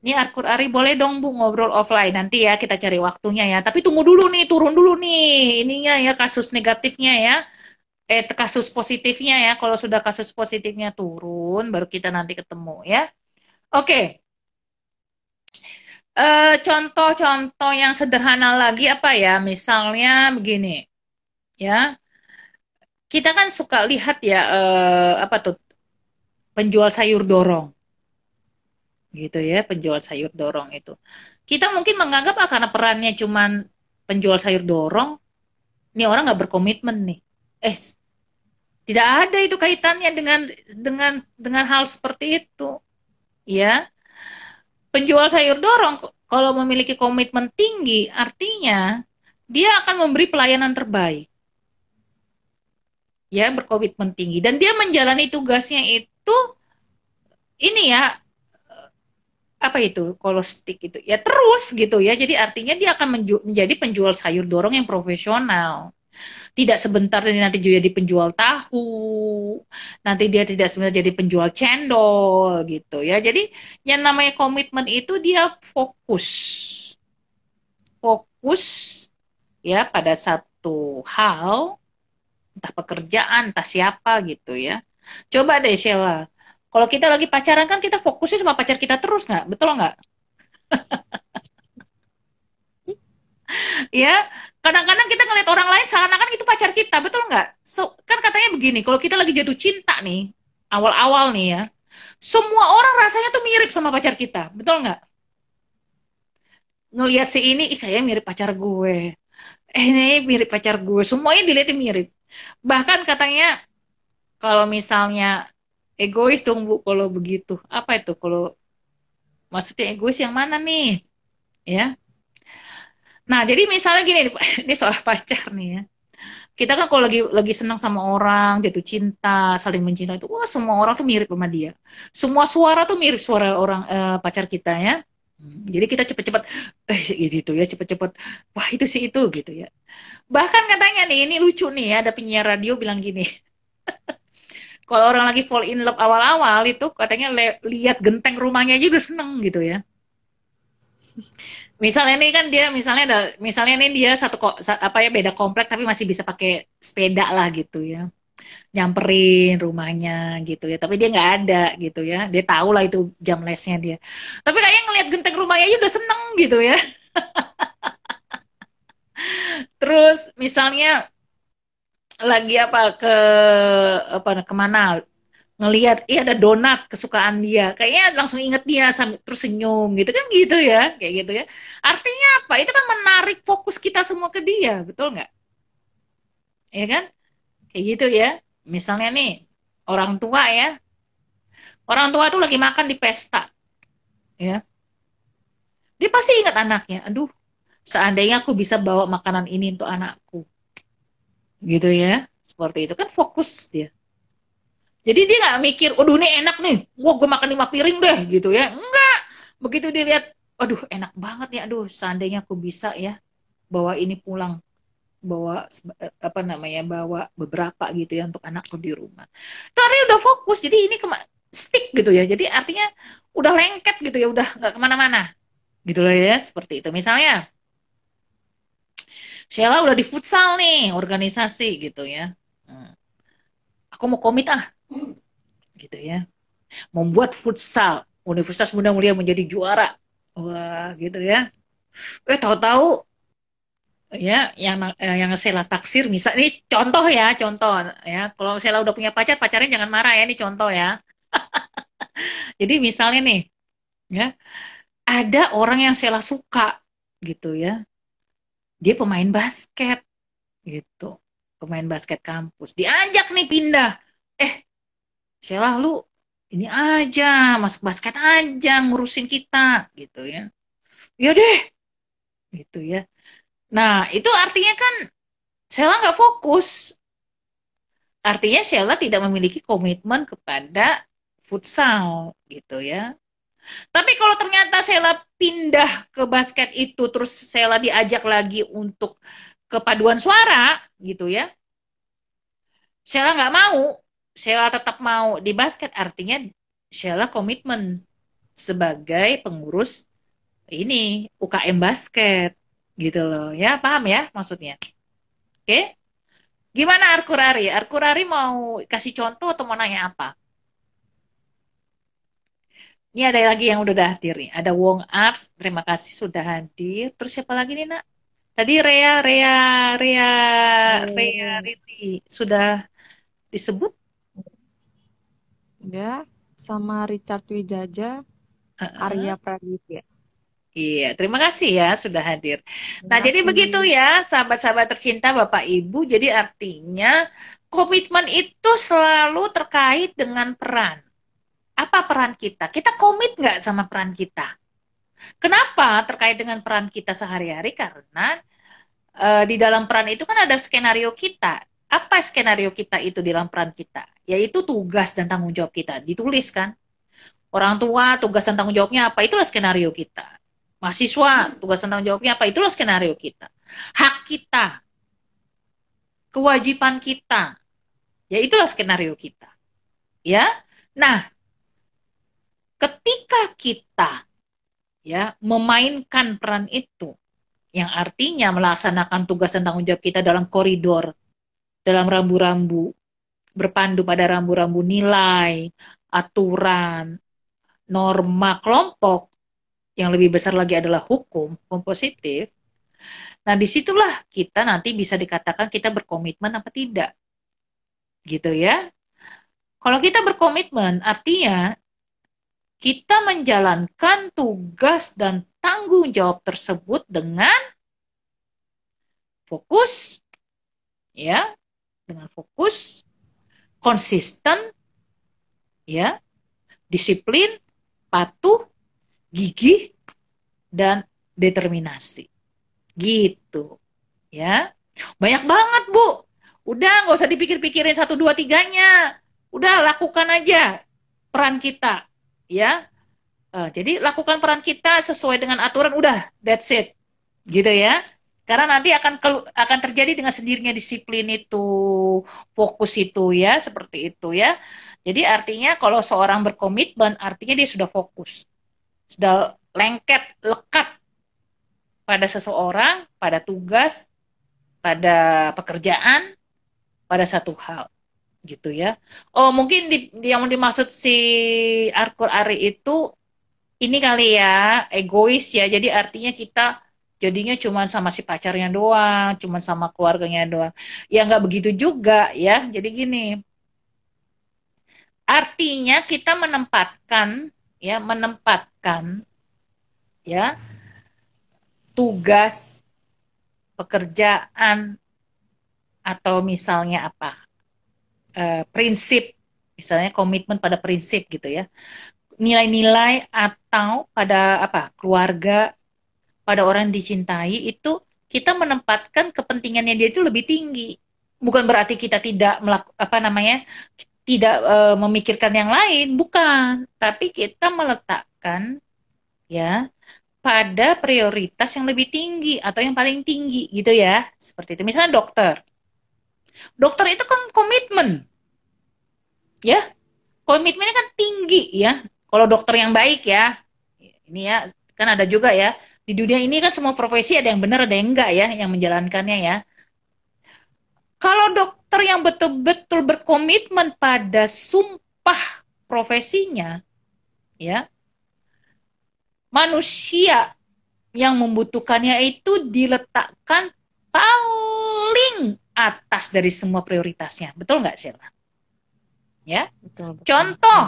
ini Arkur Ari boleh dong Bu ngobrol offline nanti ya kita cari waktunya ya. Tapi tunggu dulu nih, turun dulu nih ininya ya kasus negatifnya ya. Eh kasus positifnya ya. Kalau sudah kasus positifnya turun baru kita nanti ketemu ya. Oke. Eh, contoh-contoh yang sederhana lagi apa ya? Misalnya begini. Ya. Kita kan suka lihat ya e, apa tuh penjual sayur dorong gitu ya penjual sayur dorong itu. Kita mungkin menganggap ah, karena perannya cuman penjual sayur dorong, ini orang nggak berkomitmen nih. Eh, tidak ada itu kaitannya dengan dengan dengan hal seperti itu, ya. Penjual sayur dorong kalau memiliki komitmen tinggi, artinya dia akan memberi pelayanan terbaik. Ya, berkomitmen tinggi dan dia menjalani tugasnya itu ini ya apa itu kolostik itu ya terus gitu ya jadi artinya dia akan menju menjadi penjual sayur dorong yang profesional tidak sebentar nanti juga jadi penjual tahu, nanti dia tidak sebenarnya jadi penjual cendol gitu ya. Jadi yang namanya komitmen itu dia fokus, fokus ya pada satu hal, entah pekerjaan, entah siapa gitu ya. Coba deh Sheila, kalau kita lagi pacaran kan kita fokusnya sama pacar kita terus nggak? Betul nggak? ya, kadang-kadang kita ngeliat orang lain seakan-akan itu pacar kita, betul nggak? So, kan katanya begini, kalau kita lagi jatuh cinta nih, awal-awal nih ya, semua orang rasanya tuh mirip sama pacar kita, betul nggak? Ngeliat si ini, ih kayaknya mirip pacar gue. Eh, ini mirip pacar gue. Semuanya dilihatnya mirip. Bahkan katanya, kalau misalnya egois dong bu kalau begitu apa itu kalau maksudnya egois yang mana nih ya nah jadi misalnya gini ini soal pacar nih ya kita kan kalau lagi lagi senang sama orang jatuh cinta saling mencinta itu wah semua orang tuh mirip sama dia semua suara tuh mirip suara orang uh, pacar kita ya jadi kita cepet-cepet eh gitu ya cepet-cepet wah itu sih itu gitu ya bahkan katanya nih ini lucu nih ya ada penyiar radio bilang gini kalau orang lagi fall in love awal-awal itu katanya lihat genteng rumahnya aja udah seneng gitu ya misalnya ini kan dia misalnya ada misalnya ini dia satu kok apa ya beda komplek tapi masih bisa pakai sepeda lah gitu ya nyamperin rumahnya gitu ya tapi dia nggak ada gitu ya dia tahu lah itu jam lesnya dia tapi kayaknya ngelihat genteng rumahnya aja udah seneng gitu ya terus misalnya lagi apa ke apa kemana ngelihat iya ada donat kesukaan dia kayaknya langsung inget dia sambil terus senyum gitu kan gitu ya kayak gitu ya artinya apa itu kan menarik fokus kita semua ke dia betul nggak ya kan kayak gitu ya misalnya nih orang tua ya orang tua tuh lagi makan di pesta ya dia pasti ingat anaknya aduh seandainya aku bisa bawa makanan ini untuk anakku gitu ya seperti itu kan fokus dia jadi dia nggak mikir waduh ini enak nih wah gue makan lima piring deh gitu ya enggak begitu dilihat aduh enak banget ya aduh seandainya aku bisa ya bawa ini pulang bawa eh, apa namanya bawa beberapa gitu ya untuk anakku di rumah tapi udah fokus jadi ini stick gitu ya jadi artinya udah lengket gitu ya udah nggak kemana-mana gitu loh ya seperti itu misalnya Sheila udah di futsal nih organisasi gitu ya hmm. aku mau komit ah gitu ya membuat futsal Universitas Muda Mulia menjadi juara wah gitu ya eh tahu-tahu ya yang eh, yang Sela taksir misal ini contoh ya contoh ya kalau Sela udah punya pacar pacarnya jangan marah ya ini contoh ya jadi misalnya nih ya ada orang yang Sela suka gitu ya dia pemain basket gitu pemain basket kampus diajak nih pindah eh Sheila lu ini aja masuk basket aja ngurusin kita gitu ya ya deh gitu ya nah itu artinya kan Sheila nggak fokus artinya Sheila tidak memiliki komitmen kepada futsal gitu ya tapi kalau ternyata Sela pindah ke basket itu, terus Sela diajak lagi untuk kepaduan suara, gitu ya. Sela nggak mau, Sela tetap mau di basket, artinya Sela komitmen sebagai pengurus ini UKM basket, gitu loh. Ya paham ya maksudnya? Oke? Gimana Arkurari? Arkurari mau kasih contoh atau mau nanya apa? Ini ada lagi yang udah hadir nih. Ada Wong Arts, terima kasih sudah hadir. Terus siapa lagi nih, Nak? Tadi Rea, Rea, Rea, Rea Riti sudah disebut? Ya, sama Richard Wijaja, uh -uh. Arya Pradipya. Iya, terima kasih ya sudah hadir. Nah, jadi begitu ya, sahabat-sahabat tercinta Bapak Ibu. Jadi artinya komitmen itu selalu terkait dengan peran. Apa peran kita? Kita komit nggak sama peran kita? Kenapa terkait dengan peran kita sehari-hari? Karena e, di dalam peran itu kan ada skenario kita. Apa skenario kita itu di dalam peran kita? Yaitu tugas dan tanggung jawab kita. Ditulis kan? Orang tua tugas dan tanggung jawabnya apa? Itulah skenario kita. Mahasiswa tugas dan tanggung jawabnya apa? Itulah skenario kita. Hak kita. Kewajiban kita. Ya itulah skenario kita. Ya. Nah, ketika kita ya memainkan peran itu yang artinya melaksanakan tugas dan tanggung jawab kita dalam koridor dalam rambu-rambu berpandu pada rambu-rambu nilai aturan norma kelompok yang lebih besar lagi adalah hukum kompositif nah disitulah kita nanti bisa dikatakan kita berkomitmen apa tidak gitu ya kalau kita berkomitmen artinya kita menjalankan tugas dan tanggung jawab tersebut dengan fokus ya dengan fokus konsisten ya disiplin patuh gigih dan determinasi gitu ya banyak banget bu udah nggak usah dipikir-pikirin satu dua tiganya udah lakukan aja peran kita ya uh, jadi lakukan peran kita sesuai dengan aturan udah that's it gitu ya karena nanti akan akan terjadi dengan sendirinya disiplin itu fokus itu ya seperti itu ya jadi artinya kalau seorang berkomitmen artinya dia sudah fokus sudah lengket lekat pada seseorang pada tugas pada pekerjaan pada satu hal gitu ya. Oh, mungkin di, yang dimaksud si Arkur Ari itu ini kali ya, egois ya. Jadi artinya kita jadinya cuma sama si pacarnya doang, cuma sama keluarganya doang. Ya nggak begitu juga ya. Jadi gini. Artinya kita menempatkan ya, menempatkan ya tugas pekerjaan atau misalnya apa uh, prinsip, misalnya komitmen pada prinsip gitu ya, nilai-nilai atau pada apa keluarga, pada orang yang dicintai itu kita menempatkan kepentingannya dia itu lebih tinggi. Bukan berarti kita tidak melaku, apa namanya tidak eh, memikirkan yang lain, bukan. Tapi kita meletakkan ya pada prioritas yang lebih tinggi atau yang paling tinggi gitu ya. Seperti itu. Misalnya dokter. Dokter itu kan komitmen. Ya. Komitmennya kan tinggi ya. Kalau dokter yang baik ya. Ini ya, kan ada juga ya. Di dunia ini kan semua profesi ada yang benar, ada yang enggak ya yang menjalankannya ya. Kalau dokter yang betul-betul berkomitmen pada sumpah profesinya, ya, manusia yang membutuhkannya itu diletakkan paling atas dari semua prioritasnya. Betul nggak, Sheila? Ya, betul, betul. Contoh,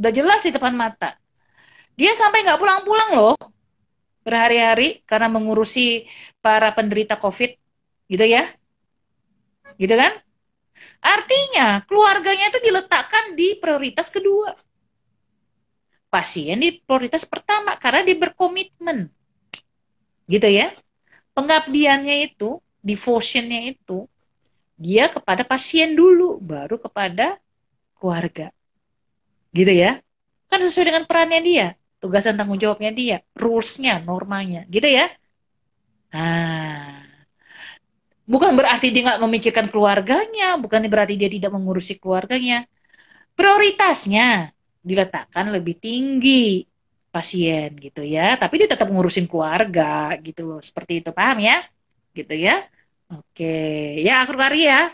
udah jelas di depan mata. Dia sampai nggak pulang-pulang loh berhari-hari karena mengurusi para penderita COVID, gitu ya? Gitu kan? Artinya keluarganya itu diletakkan di prioritas kedua. Pasien di prioritas pertama karena dia berkomitmen. Gitu ya. Pengabdiannya itu devotionnya itu dia kepada pasien dulu, baru kepada keluarga. Gitu ya. Kan sesuai dengan perannya dia, tugas dan tanggung jawabnya dia, rulesnya, normanya. Gitu ya. Nah, bukan berarti dia nggak memikirkan keluarganya, bukan berarti dia tidak mengurusi keluarganya. Prioritasnya diletakkan lebih tinggi pasien gitu ya, tapi dia tetap ngurusin keluarga gitu loh, seperti itu paham ya? gitu ya. Oke, ya kari ya.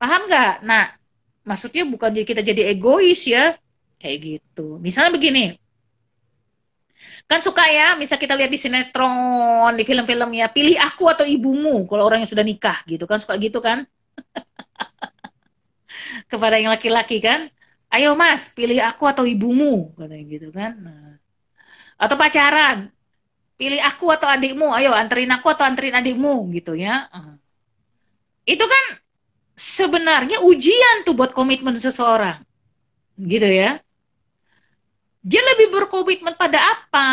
Paham nggak? Nah, maksudnya bukan kita jadi egois ya. Kayak gitu. Misalnya begini, kan suka ya misal kita lihat di sinetron di film-film ya pilih aku atau ibumu kalau orang yang sudah nikah gitu kan suka gitu kan kepada yang laki-laki kan ayo mas pilih aku atau ibumu gitu kan nah. atau pacaran pilih aku atau adikmu ayo anterin aku atau anterin adikmu gitu ya uh-huh. itu kan sebenarnya ujian tuh buat komitmen seseorang gitu ya dia lebih berkomitmen pada apa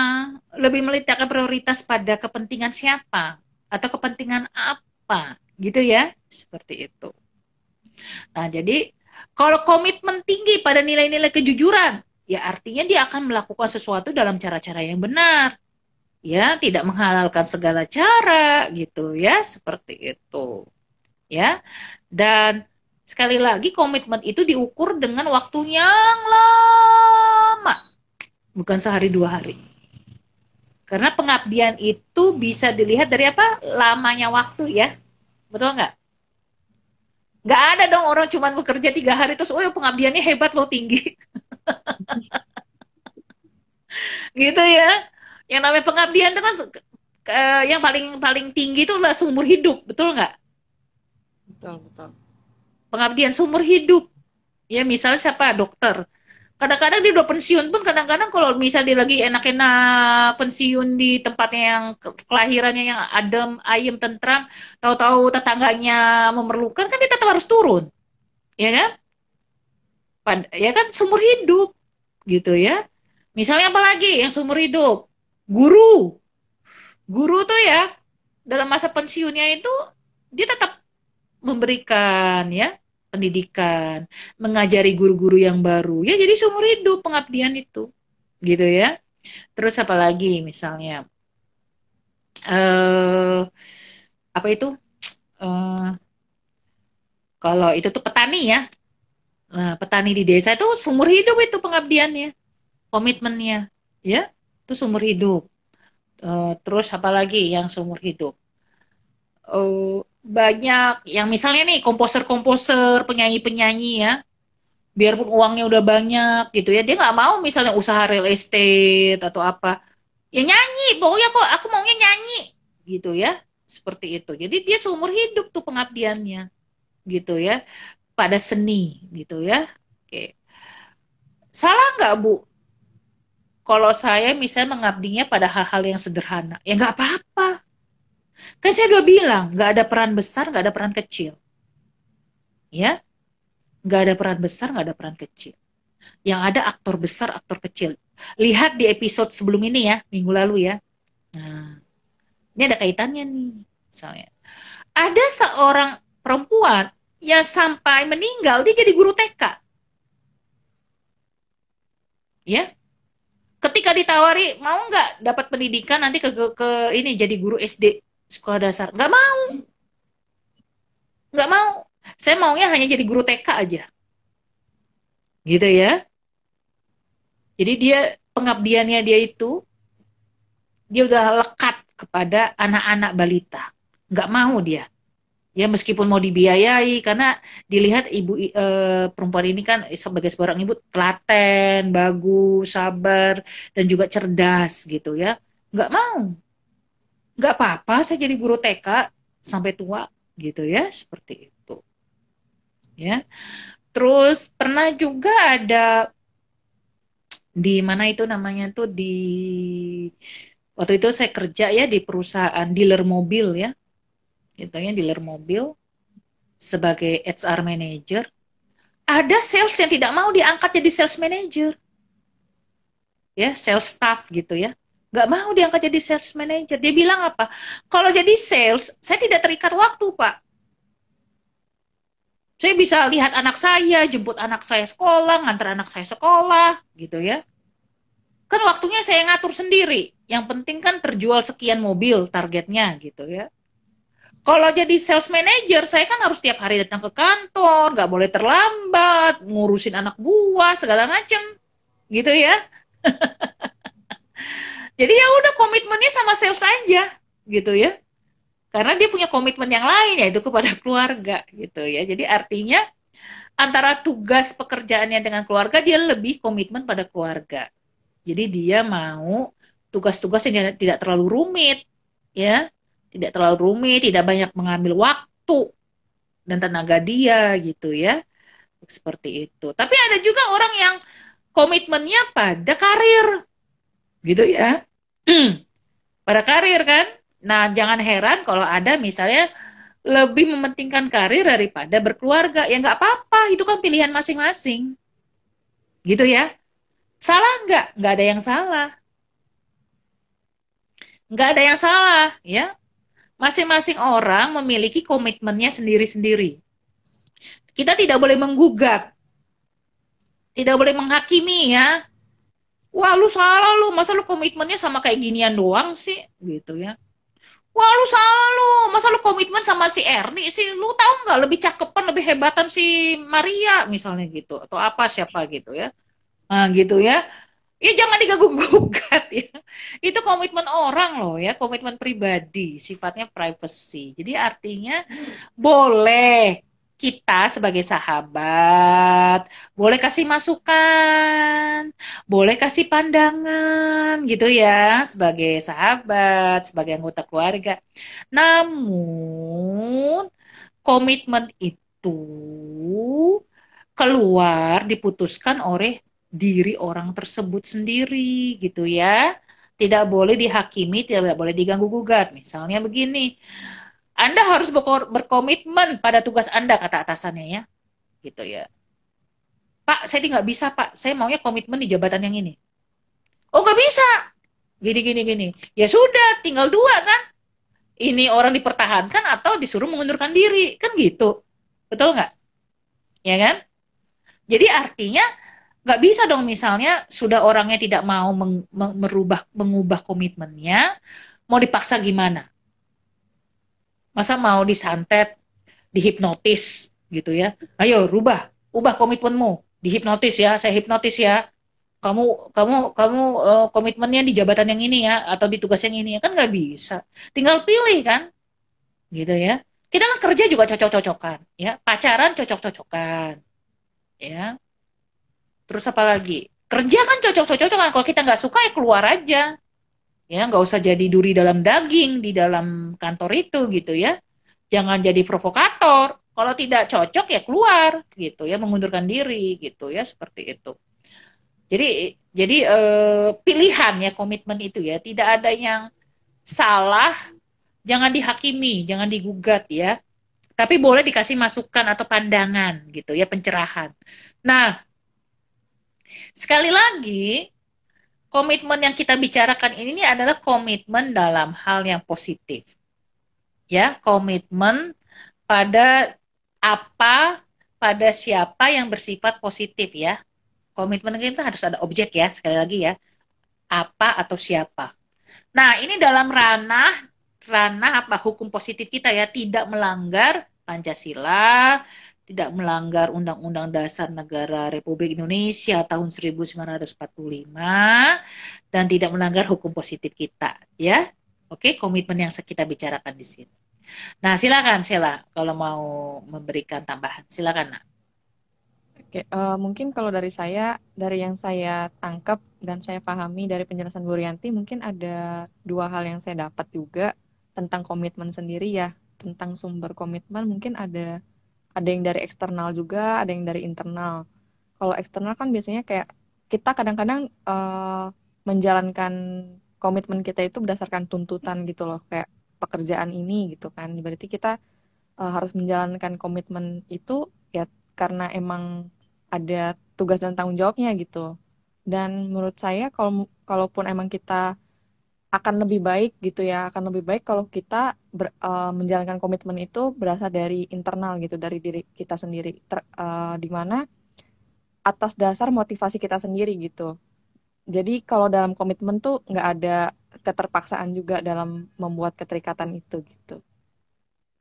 lebih meletakkan prioritas pada kepentingan siapa atau kepentingan apa gitu ya seperti itu nah jadi kalau komitmen tinggi pada nilai-nilai kejujuran ya artinya dia akan melakukan sesuatu dalam cara-cara yang benar ya tidak menghalalkan segala cara gitu ya seperti itu ya dan sekali lagi komitmen itu diukur dengan waktu yang lama bukan sehari dua hari karena pengabdian itu bisa dilihat dari apa lamanya waktu ya betul nggak nggak ada dong orang cuma bekerja tiga hari terus oh ya pengabdiannya hebat loh tinggi gitu ya yang namanya pengabdian itu kan uh, yang paling paling tinggi itu adalah sumur hidup, betul nggak? Betul, betul. Pengabdian sumur hidup. Ya misalnya siapa dokter. Kadang-kadang dia udah pensiun pun kadang-kadang kalau misalnya dia lagi enak-enak pensiun di tempatnya yang kelahirannya yang adem, ayem, tentram, tahu-tahu tetangganya memerlukan kan dia tetap harus turun. Ya kan? Pad ya kan sumur hidup gitu ya. Misalnya apa lagi yang sumur hidup? guru guru tuh ya dalam masa pensiunnya itu dia tetap memberikan ya pendidikan mengajari guru-guru yang baru ya jadi seumur hidup pengabdian itu gitu ya terus apalagi misalnya uh, apa itu uh, kalau itu tuh petani ya nah, petani di desa itu seumur hidup itu pengabdiannya komitmennya ya itu seumur hidup uh, terus lagi yang seumur hidup uh, banyak yang misalnya nih komposer-komposer penyanyi-penyanyi ya biarpun uangnya udah banyak gitu ya dia nggak mau misalnya usaha real estate atau apa ya nyanyi pokoknya kok aku maunya nyanyi gitu ya seperti itu jadi dia seumur hidup tuh pengabdiannya gitu ya pada seni gitu ya oke salah nggak bu kalau saya misalnya mengabdinya pada hal-hal yang sederhana, ya nggak apa-apa. Kan saya udah bilang, nggak ada peran besar, nggak ada peran kecil. Ya, nggak ada peran besar, nggak ada peran kecil. Yang ada aktor besar, aktor kecil. Lihat di episode sebelum ini ya, minggu lalu ya. Nah, ini ada kaitannya nih, misalnya. Ada seorang perempuan yang sampai meninggal, dia jadi guru TK. Ya, ketika ditawari mau nggak dapat pendidikan nanti ke, ke, ke ini jadi guru SD sekolah dasar nggak mau nggak mau saya maunya hanya jadi guru TK aja gitu ya jadi dia pengabdiannya dia itu dia udah lekat kepada anak-anak balita nggak mau dia ya meskipun mau dibiayai karena dilihat ibu e, perempuan ini kan sebagai seorang ibu telaten, bagus, sabar dan juga cerdas gitu ya. Nggak mau. Nggak apa-apa saya jadi guru TK sampai tua gitu ya, seperti itu. Ya. Terus pernah juga ada di mana itu namanya tuh di waktu itu saya kerja ya di perusahaan dealer mobil ya gitu ya dealer mobil sebagai HR manager ada sales yang tidak mau diangkat jadi sales manager ya sales staff gitu ya nggak mau diangkat jadi sales manager dia bilang apa kalau jadi sales saya tidak terikat waktu pak saya bisa lihat anak saya, jemput anak saya sekolah, ngantar anak saya sekolah, gitu ya. Kan waktunya saya ngatur sendiri. Yang penting kan terjual sekian mobil targetnya, gitu ya. Kalau jadi sales manager, saya kan harus tiap hari datang ke kantor, nggak boleh terlambat, ngurusin anak buah, segala macem, gitu ya. jadi ya udah komitmennya sama sales aja, gitu ya. Karena dia punya komitmen yang lain, yaitu kepada keluarga, gitu ya. Jadi artinya antara tugas pekerjaannya dengan keluarga, dia lebih komitmen pada keluarga. Jadi dia mau tugas-tugas yang tidak terlalu rumit, ya tidak terlalu rumit, tidak banyak mengambil waktu dan tenaga dia gitu ya. Seperti itu. Tapi ada juga orang yang komitmennya pada karir. Gitu ya. pada karir kan. Nah, jangan heran kalau ada misalnya lebih mementingkan karir daripada berkeluarga. Ya nggak apa-apa, itu kan pilihan masing-masing. Gitu ya. Salah nggak? Nggak ada yang salah. Nggak ada yang salah, ya masing-masing orang memiliki komitmennya sendiri-sendiri. Kita tidak boleh menggugat. Tidak boleh menghakimi ya. Wah lu salah lu, masa lu komitmennya sama kayak ginian doang sih? Gitu ya. Wah lu salah lu, masa lu komitmen sama si Erni sih? Lu tahu nggak lebih cakepan, lebih hebatan si Maria misalnya gitu. Atau apa siapa gitu ya. Nah gitu ya Ya jangan diganggu gugat ya. Itu komitmen orang loh ya, komitmen pribadi, sifatnya privacy. Jadi artinya boleh kita sebagai sahabat boleh kasih masukan, boleh kasih pandangan gitu ya sebagai sahabat, sebagai anggota keluarga. Namun komitmen itu keluar diputuskan oleh diri orang tersebut sendiri gitu ya. Tidak boleh dihakimi, tidak boleh diganggu gugat. Misalnya begini, Anda harus berkomitmen pada tugas Anda kata atasannya ya. Gitu ya. Pak, saya tidak bisa Pak, saya maunya komitmen di jabatan yang ini. Oh nggak bisa, gini gini gini. Ya sudah, tinggal dua kan. Ini orang dipertahankan atau disuruh mengundurkan diri kan gitu, betul nggak? Ya kan? Jadi artinya nggak bisa dong misalnya sudah orangnya tidak mau meng, merubah mengubah komitmennya mau dipaksa gimana masa mau disantet dihipnotis gitu ya ayo rubah ubah komitmenmu dihipnotis ya saya hipnotis ya kamu kamu kamu uh, komitmennya di jabatan yang ini ya atau di tugas yang ini ya kan nggak bisa tinggal pilih kan gitu ya kita kan kerja juga cocok-cocokan ya pacaran cocok-cocokan ya Terus apa lagi? Kerja kan cocok-cocok kan. Kalau kita nggak suka ya keluar aja. Ya nggak usah jadi duri dalam daging di dalam kantor itu gitu ya. Jangan jadi provokator. Kalau tidak cocok ya keluar gitu ya, mengundurkan diri gitu ya seperti itu. Jadi jadi e, pilihan ya komitmen itu ya. Tidak ada yang salah, jangan dihakimi, jangan digugat ya tapi boleh dikasih masukan atau pandangan gitu ya pencerahan. Nah, Sekali lagi, komitmen yang kita bicarakan ini adalah komitmen dalam hal yang positif. Ya, komitmen pada apa, pada siapa yang bersifat positif ya. Komitmen kita harus ada objek ya, sekali lagi ya. Apa atau siapa. Nah, ini dalam ranah ranah apa hukum positif kita ya, tidak melanggar Pancasila, tidak melanggar Undang-Undang Dasar Negara Republik Indonesia tahun 1945 dan tidak melanggar hukum positif kita, ya. Oke, komitmen yang kita bicarakan di sini. Nah, silakan Sheila kalau mau memberikan tambahan. Silakan, Nak. Oke, uh, mungkin kalau dari saya, dari yang saya tangkap dan saya pahami dari penjelasan Bu Rianti, mungkin ada dua hal yang saya dapat juga tentang komitmen sendiri ya, tentang sumber komitmen mungkin ada ada yang dari eksternal juga ada yang dari internal kalau eksternal kan biasanya kayak kita kadang-kadang uh, menjalankan komitmen kita itu berdasarkan tuntutan gitu loh kayak pekerjaan ini gitu kan berarti kita uh, harus menjalankan komitmen itu ya karena emang ada tugas dan tanggung jawabnya gitu dan menurut saya kalau kalaupun emang kita akan lebih baik gitu ya akan lebih baik kalau kita ber, uh, menjalankan komitmen itu berasal dari internal gitu dari diri kita sendiri Ter, uh, eh, dimana atas dasar motivasi kita sendiri gitu jadi kalau dalam komitmen tuh nggak ada keterpaksaan juga dalam membuat keterikatan itu gitu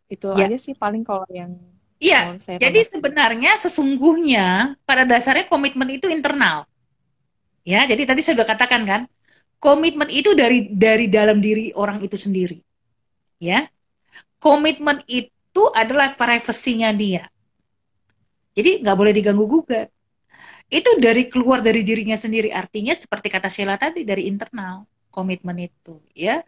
itu ya. aja sih paling kalau yang iya jadi sebenarnya sesungguhnya pada dasarnya komitmen itu internal ya jadi tadi saya sudah katakan kan komitmen itu dari dari dalam diri orang itu sendiri. Ya. Komitmen itu adalah privasinya dia. Jadi nggak boleh diganggu gugat. Itu dari keluar dari dirinya sendiri. Artinya seperti kata Sheila tadi dari internal komitmen itu ya.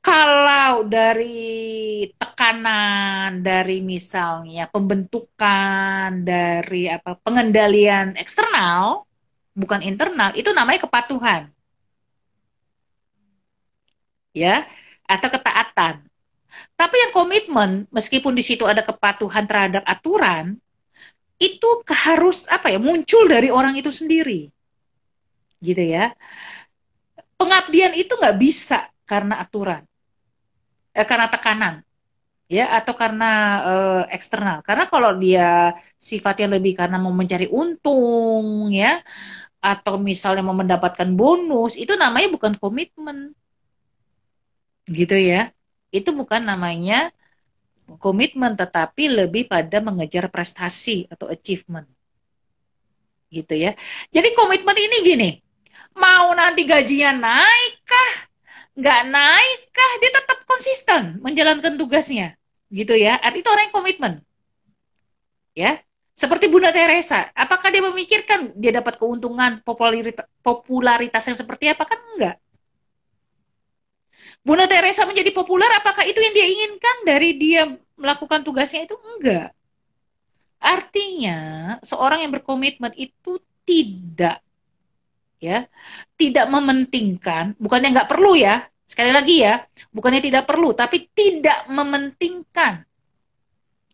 Kalau dari tekanan dari misalnya pembentukan dari apa pengendalian eksternal bukan internal itu namanya kepatuhan ya atau ketaatan. Tapi yang komitmen meskipun di situ ada kepatuhan terhadap aturan itu harus apa ya muncul dari orang itu sendiri. Gitu ya. Pengabdian itu nggak bisa karena aturan. Eh, karena tekanan ya atau karena uh, eksternal karena kalau dia sifatnya lebih karena mau mencari untung ya atau misalnya mau mendapatkan bonus itu namanya bukan komitmen gitu ya itu bukan namanya komitmen tetapi lebih pada mengejar prestasi atau achievement gitu ya jadi komitmen ini gini mau nanti gajinya naik kah nggak naik kah dia tetap konsisten menjalankan tugasnya gitu ya arti itu orang yang komitmen ya seperti Bunda Teresa apakah dia memikirkan dia dapat keuntungan popularitas yang seperti apa kan enggak Bunda Teresa menjadi populer, apakah itu yang dia inginkan dari dia melakukan tugasnya itu? Enggak. Artinya, seorang yang berkomitmen itu tidak ya, tidak mementingkan, bukannya nggak perlu ya, sekali lagi ya, bukannya tidak perlu, tapi tidak mementingkan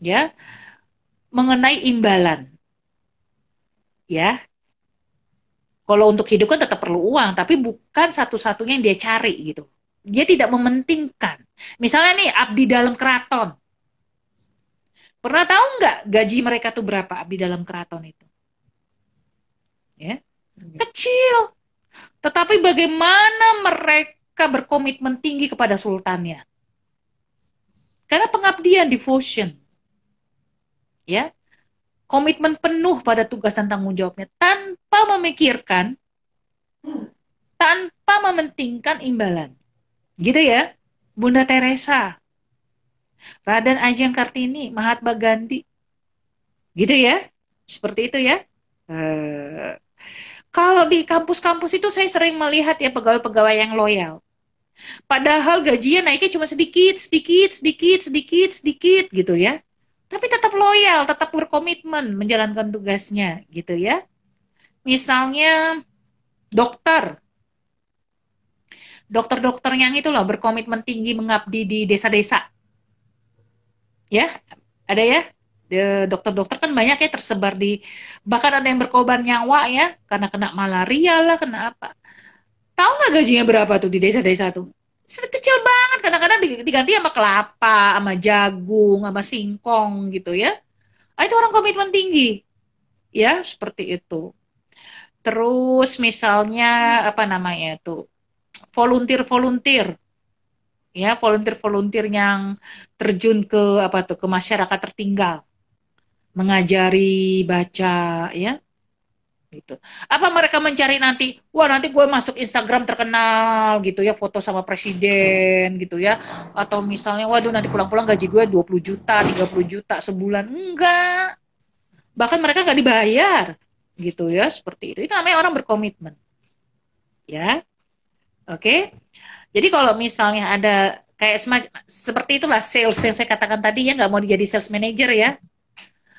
ya mengenai imbalan. Ya. Kalau untuk hidup kan tetap perlu uang, tapi bukan satu-satunya yang dia cari gitu dia tidak mementingkan. Misalnya nih abdi dalam keraton. Pernah tahu nggak gaji mereka tuh berapa abdi dalam keraton itu? Ya, iya. kecil. Tetapi bagaimana mereka berkomitmen tinggi kepada sultannya? Karena pengabdian devotion. Ya. Komitmen penuh pada tugas dan tanggung jawabnya tanpa memikirkan tanpa mementingkan imbalan. Gitu ya. Bunda Teresa, Raden Ajeng Kartini, Mahatma Gandhi. Gitu ya. Seperti itu ya. Uh, kalau di kampus-kampus itu saya sering melihat ya pegawai-pegawai yang loyal. Padahal gajinya naiknya cuma sedikit, sedikit, sedikit, sedikit, sedikit gitu ya. Tapi tetap loyal, tetap berkomitmen menjalankan tugasnya gitu ya. Misalnya dokter, dokter-dokter yang itu loh berkomitmen tinggi mengabdi di desa-desa. Ya, ada ya? dokter-dokter kan banyak ya tersebar di bahkan ada yang berkorban nyawa ya karena kena malaria lah kena apa tahu nggak gajinya berapa tuh di desa-desa tuh kecil banget kadang-kadang diganti sama kelapa sama jagung sama singkong gitu ya ah, itu orang komitmen tinggi ya seperti itu terus misalnya apa namanya tuh volunteer-volunteer ya volunteer-volunteer yang terjun ke apa tuh ke masyarakat tertinggal mengajari baca ya gitu apa mereka mencari nanti wah nanti gue masuk Instagram terkenal gitu ya foto sama presiden gitu ya atau misalnya waduh nanti pulang-pulang gaji gue 20 juta 30 juta sebulan enggak bahkan mereka nggak dibayar gitu ya seperti itu itu namanya orang berkomitmen ya Oke. Okay? Jadi kalau misalnya ada kayak semacam, seperti itulah sales yang saya katakan tadi ya nggak mau jadi sales manager ya.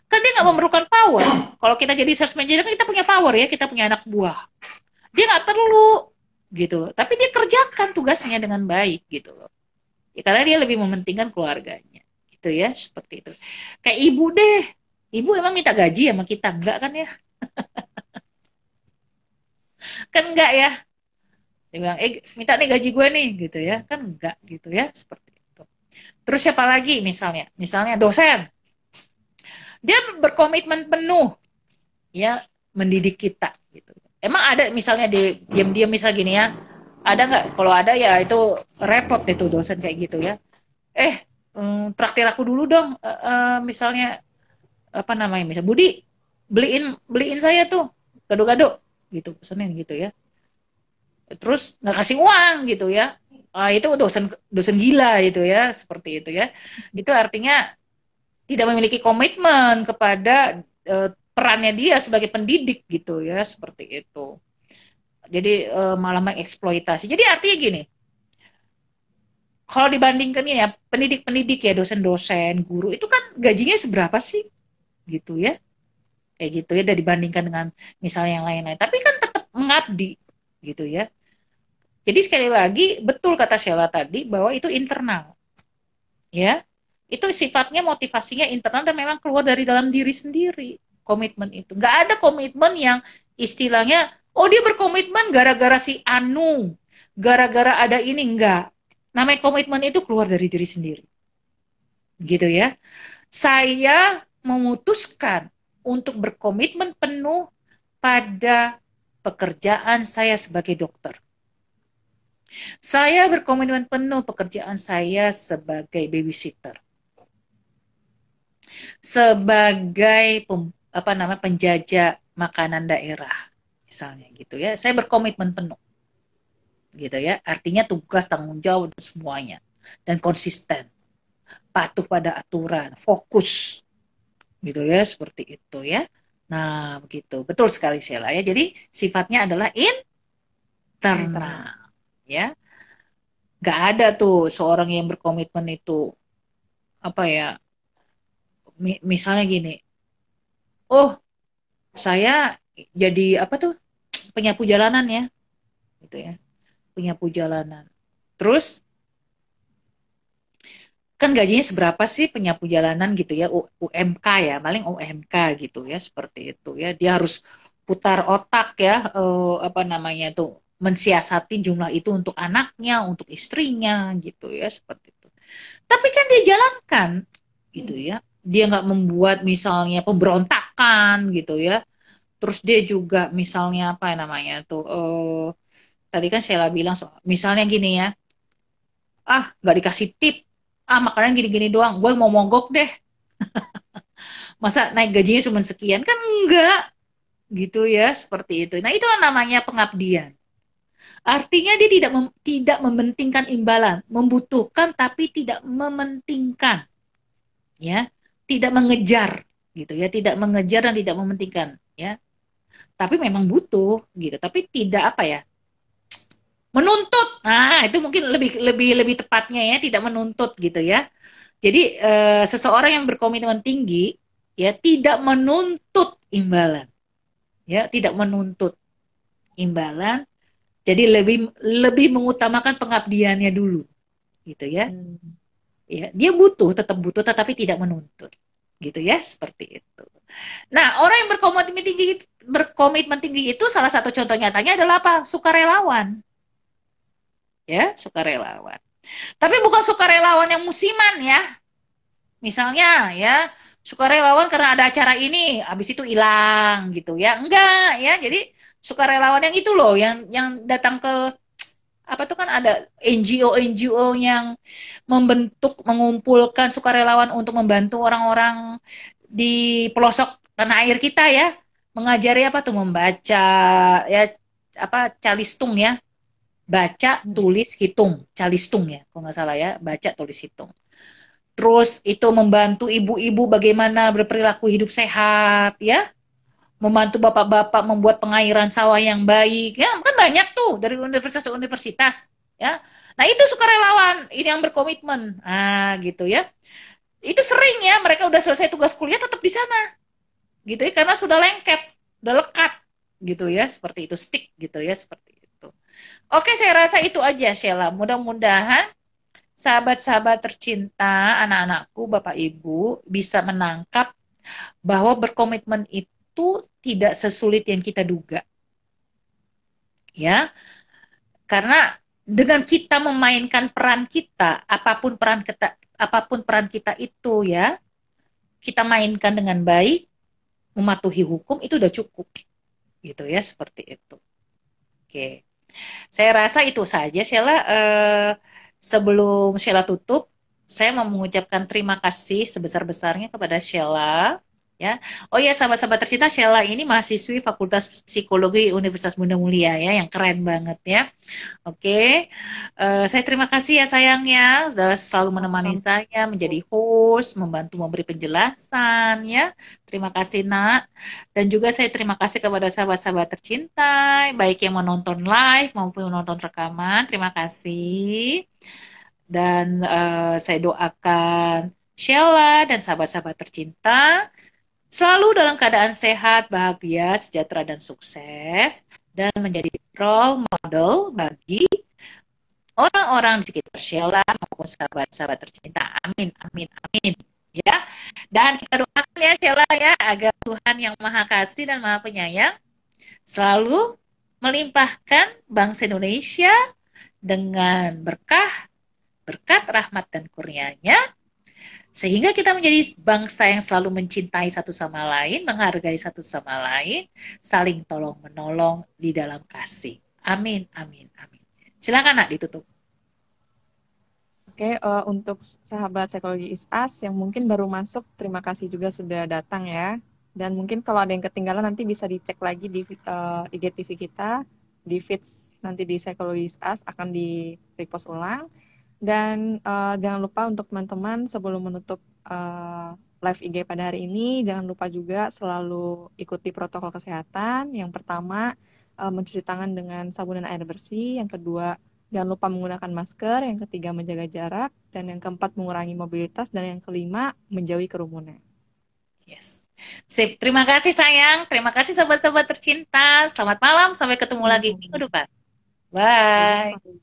Kan dia nggak memerlukan power. Kalau kita jadi sales manager kan kita punya power ya, kita punya anak buah. Dia nggak perlu gitu loh. Tapi dia kerjakan tugasnya dengan baik gitu loh. Ya, karena dia lebih mementingkan keluarganya. Gitu ya, seperti itu. Kayak ibu deh. Ibu emang minta gaji sama kita, enggak kan ya? kan enggak ya? dia bilang eh minta nih gaji gue nih gitu ya kan enggak gitu ya seperti itu terus siapa lagi misalnya misalnya dosen dia berkomitmen penuh ya mendidik kita gitu emang ada misalnya di diam-diam misal gini ya ada nggak kalau ada ya itu repot itu dosen kayak gitu ya eh mm, traktir aku dulu dong uh, uh, misalnya apa namanya misal Budi beliin beliin saya tuh gado-gado gitu pesenin gitu ya terus nggak kasih uang gitu ya uh, itu dosen dosen gila itu ya seperti itu ya itu artinya tidak memiliki komitmen kepada uh, perannya dia sebagai pendidik gitu ya seperti itu jadi uh, malah mengeksploitasi jadi artinya gini kalau dibandingkan ya pendidik-pendidik ya dosen-dosen guru itu kan gajinya seberapa sih gitu ya kayak gitu ya dari dibandingkan dengan misalnya yang lain-lain tapi kan tetap mengabdi gitu ya. Jadi sekali lagi betul kata Sheila tadi bahwa itu internal. Ya. Itu sifatnya motivasinya internal dan memang keluar dari dalam diri sendiri komitmen itu. Gak ada komitmen yang istilahnya oh dia berkomitmen gara-gara si Anu, gara-gara ada ini enggak. Namanya komitmen itu keluar dari diri sendiri. Gitu ya. Saya memutuskan untuk berkomitmen penuh pada pekerjaan saya sebagai dokter. Saya berkomitmen penuh pekerjaan saya sebagai babysitter. Sebagai pem, apa nama penjajah makanan daerah misalnya gitu ya. Saya berkomitmen penuh. Gitu ya. Artinya tugas tanggung jawab dan semuanya dan konsisten. Patuh pada aturan, fokus. Gitu ya, seperti itu ya. Nah, begitu. Betul sekali Sheila ya. Jadi sifatnya adalah internal, ya. Gak ada tuh seorang yang berkomitmen itu apa ya? Mi misalnya gini. Oh, saya jadi apa tuh? Penyapu jalanan ya. Gitu ya. Penyapu jalanan. Terus kan gajinya seberapa sih penyapu jalanan gitu ya UMK ya paling UMK gitu ya seperti itu ya dia harus putar otak ya uh, apa namanya itu mensiasati jumlah itu untuk anaknya untuk istrinya gitu ya seperti itu tapi kan dia jalankan gitu ya dia nggak membuat misalnya pemberontakan gitu ya terus dia juga misalnya apa ya namanya tuh uh, tadi kan Sheila bilang so, misalnya gini ya ah nggak dikasih tip ah makanan gini-gini doang gue mau mogok deh masa naik gajinya cuma sekian kan enggak gitu ya seperti itu nah itulah namanya pengabdian artinya dia tidak mem tidak mementingkan imbalan membutuhkan tapi tidak mementingkan ya tidak mengejar gitu ya tidak mengejar dan tidak mementingkan ya tapi memang butuh gitu tapi tidak apa ya menuntut. Nah, itu mungkin lebih lebih lebih tepatnya ya, tidak menuntut gitu ya. Jadi e, seseorang yang berkomitmen tinggi ya tidak menuntut imbalan. Ya, tidak menuntut imbalan. Jadi lebih lebih mengutamakan pengabdiannya dulu. Gitu ya. Hmm. Ya, dia butuh, tetap butuh tetapi tidak menuntut. Gitu ya, seperti itu. Nah, orang yang berkomitmen tinggi berkomitmen tinggi itu salah satu contoh nyatanya adalah apa? Sukarelawan ya sukarelawan. Tapi bukan sukarelawan yang musiman ya. Misalnya ya sukarelawan karena ada acara ini, habis itu hilang gitu ya. Enggak ya. Jadi sukarelawan yang itu loh yang yang datang ke apa tuh kan ada NGO NGO yang membentuk mengumpulkan sukarelawan untuk membantu orang-orang di pelosok tanah air kita ya mengajari apa tuh membaca ya apa calistung ya baca tulis hitung calistung ya kalau nggak salah ya baca tulis hitung terus itu membantu ibu-ibu bagaimana berperilaku hidup sehat ya membantu bapak-bapak membuat pengairan sawah yang baik ya kan banyak tuh dari universitas-universitas ya nah itu sukarelawan ini yang berkomitmen ah gitu ya itu sering ya mereka udah selesai tugas kuliah tetap di sana gitu ya karena sudah lengket udah lekat gitu ya seperti itu stick gitu ya seperti Oke, saya rasa itu aja Sheila. Mudah-mudahan sahabat-sahabat tercinta, anak-anakku, Bapak Ibu bisa menangkap bahwa berkomitmen itu tidak sesulit yang kita duga. Ya. Karena dengan kita memainkan peran kita, apapun peran kita apapun peran kita itu ya, kita mainkan dengan baik, mematuhi hukum itu udah cukup. Gitu ya, seperti itu. Oke. Okay. Saya rasa itu saja, Sheila. Eh, sebelum Sheila tutup, saya mau mengucapkan terima kasih sebesar-besarnya kepada Sheila ya. Oh ya sahabat-sahabat tercinta, Sheila ini mahasiswi Fakultas Psikologi Universitas Bunda Mulia ya, yang keren banget ya. Oke, uh, saya terima kasih ya sayangnya sudah selalu menemani saya menjadi host, membantu memberi penjelasan ya. Terima kasih nak. Dan juga saya terima kasih kepada sahabat-sahabat tercinta, baik yang menonton live maupun menonton rekaman. Terima kasih. Dan uh, saya doakan Sheila dan sahabat-sahabat tercinta Selalu dalam keadaan sehat, bahagia, sejahtera, dan sukses. Dan menjadi role model bagi orang-orang di sekitar Sheila maupun sahabat-sahabat tercinta. Amin, amin, amin. Ya, dan kita doakan ya Sheila ya agar Tuhan yang Maha Kasih dan Maha Penyayang selalu melimpahkan bangsa Indonesia dengan berkah, berkat rahmat dan kurnianya sehingga kita menjadi bangsa yang selalu mencintai satu sama lain, menghargai satu sama lain, saling tolong menolong di dalam kasih. Amin, amin, amin. Silakan nak ditutup. Oke, uh, untuk sahabat psikologi ISAS yang mungkin baru masuk, terima kasih juga sudah datang ya. Dan mungkin kalau ada yang ketinggalan nanti bisa dicek lagi di uh, eh, IGTV kita, di feeds nanti di psikologi ISAS akan di repost ulang. Dan uh, jangan lupa untuk teman-teman sebelum menutup uh, live IG pada hari ini, jangan lupa juga selalu ikuti protokol kesehatan. Yang pertama, uh, mencuci tangan dengan sabun dan air bersih. Yang kedua, jangan lupa menggunakan masker. Yang ketiga, menjaga jarak. Dan yang keempat, mengurangi mobilitas. Dan yang kelima, menjauhi kerumunan. Yes. Sip, terima kasih sayang. Terima kasih sahabat-sahabat tercinta. Selamat malam, sampai ketemu lagi minggu depan. Bye.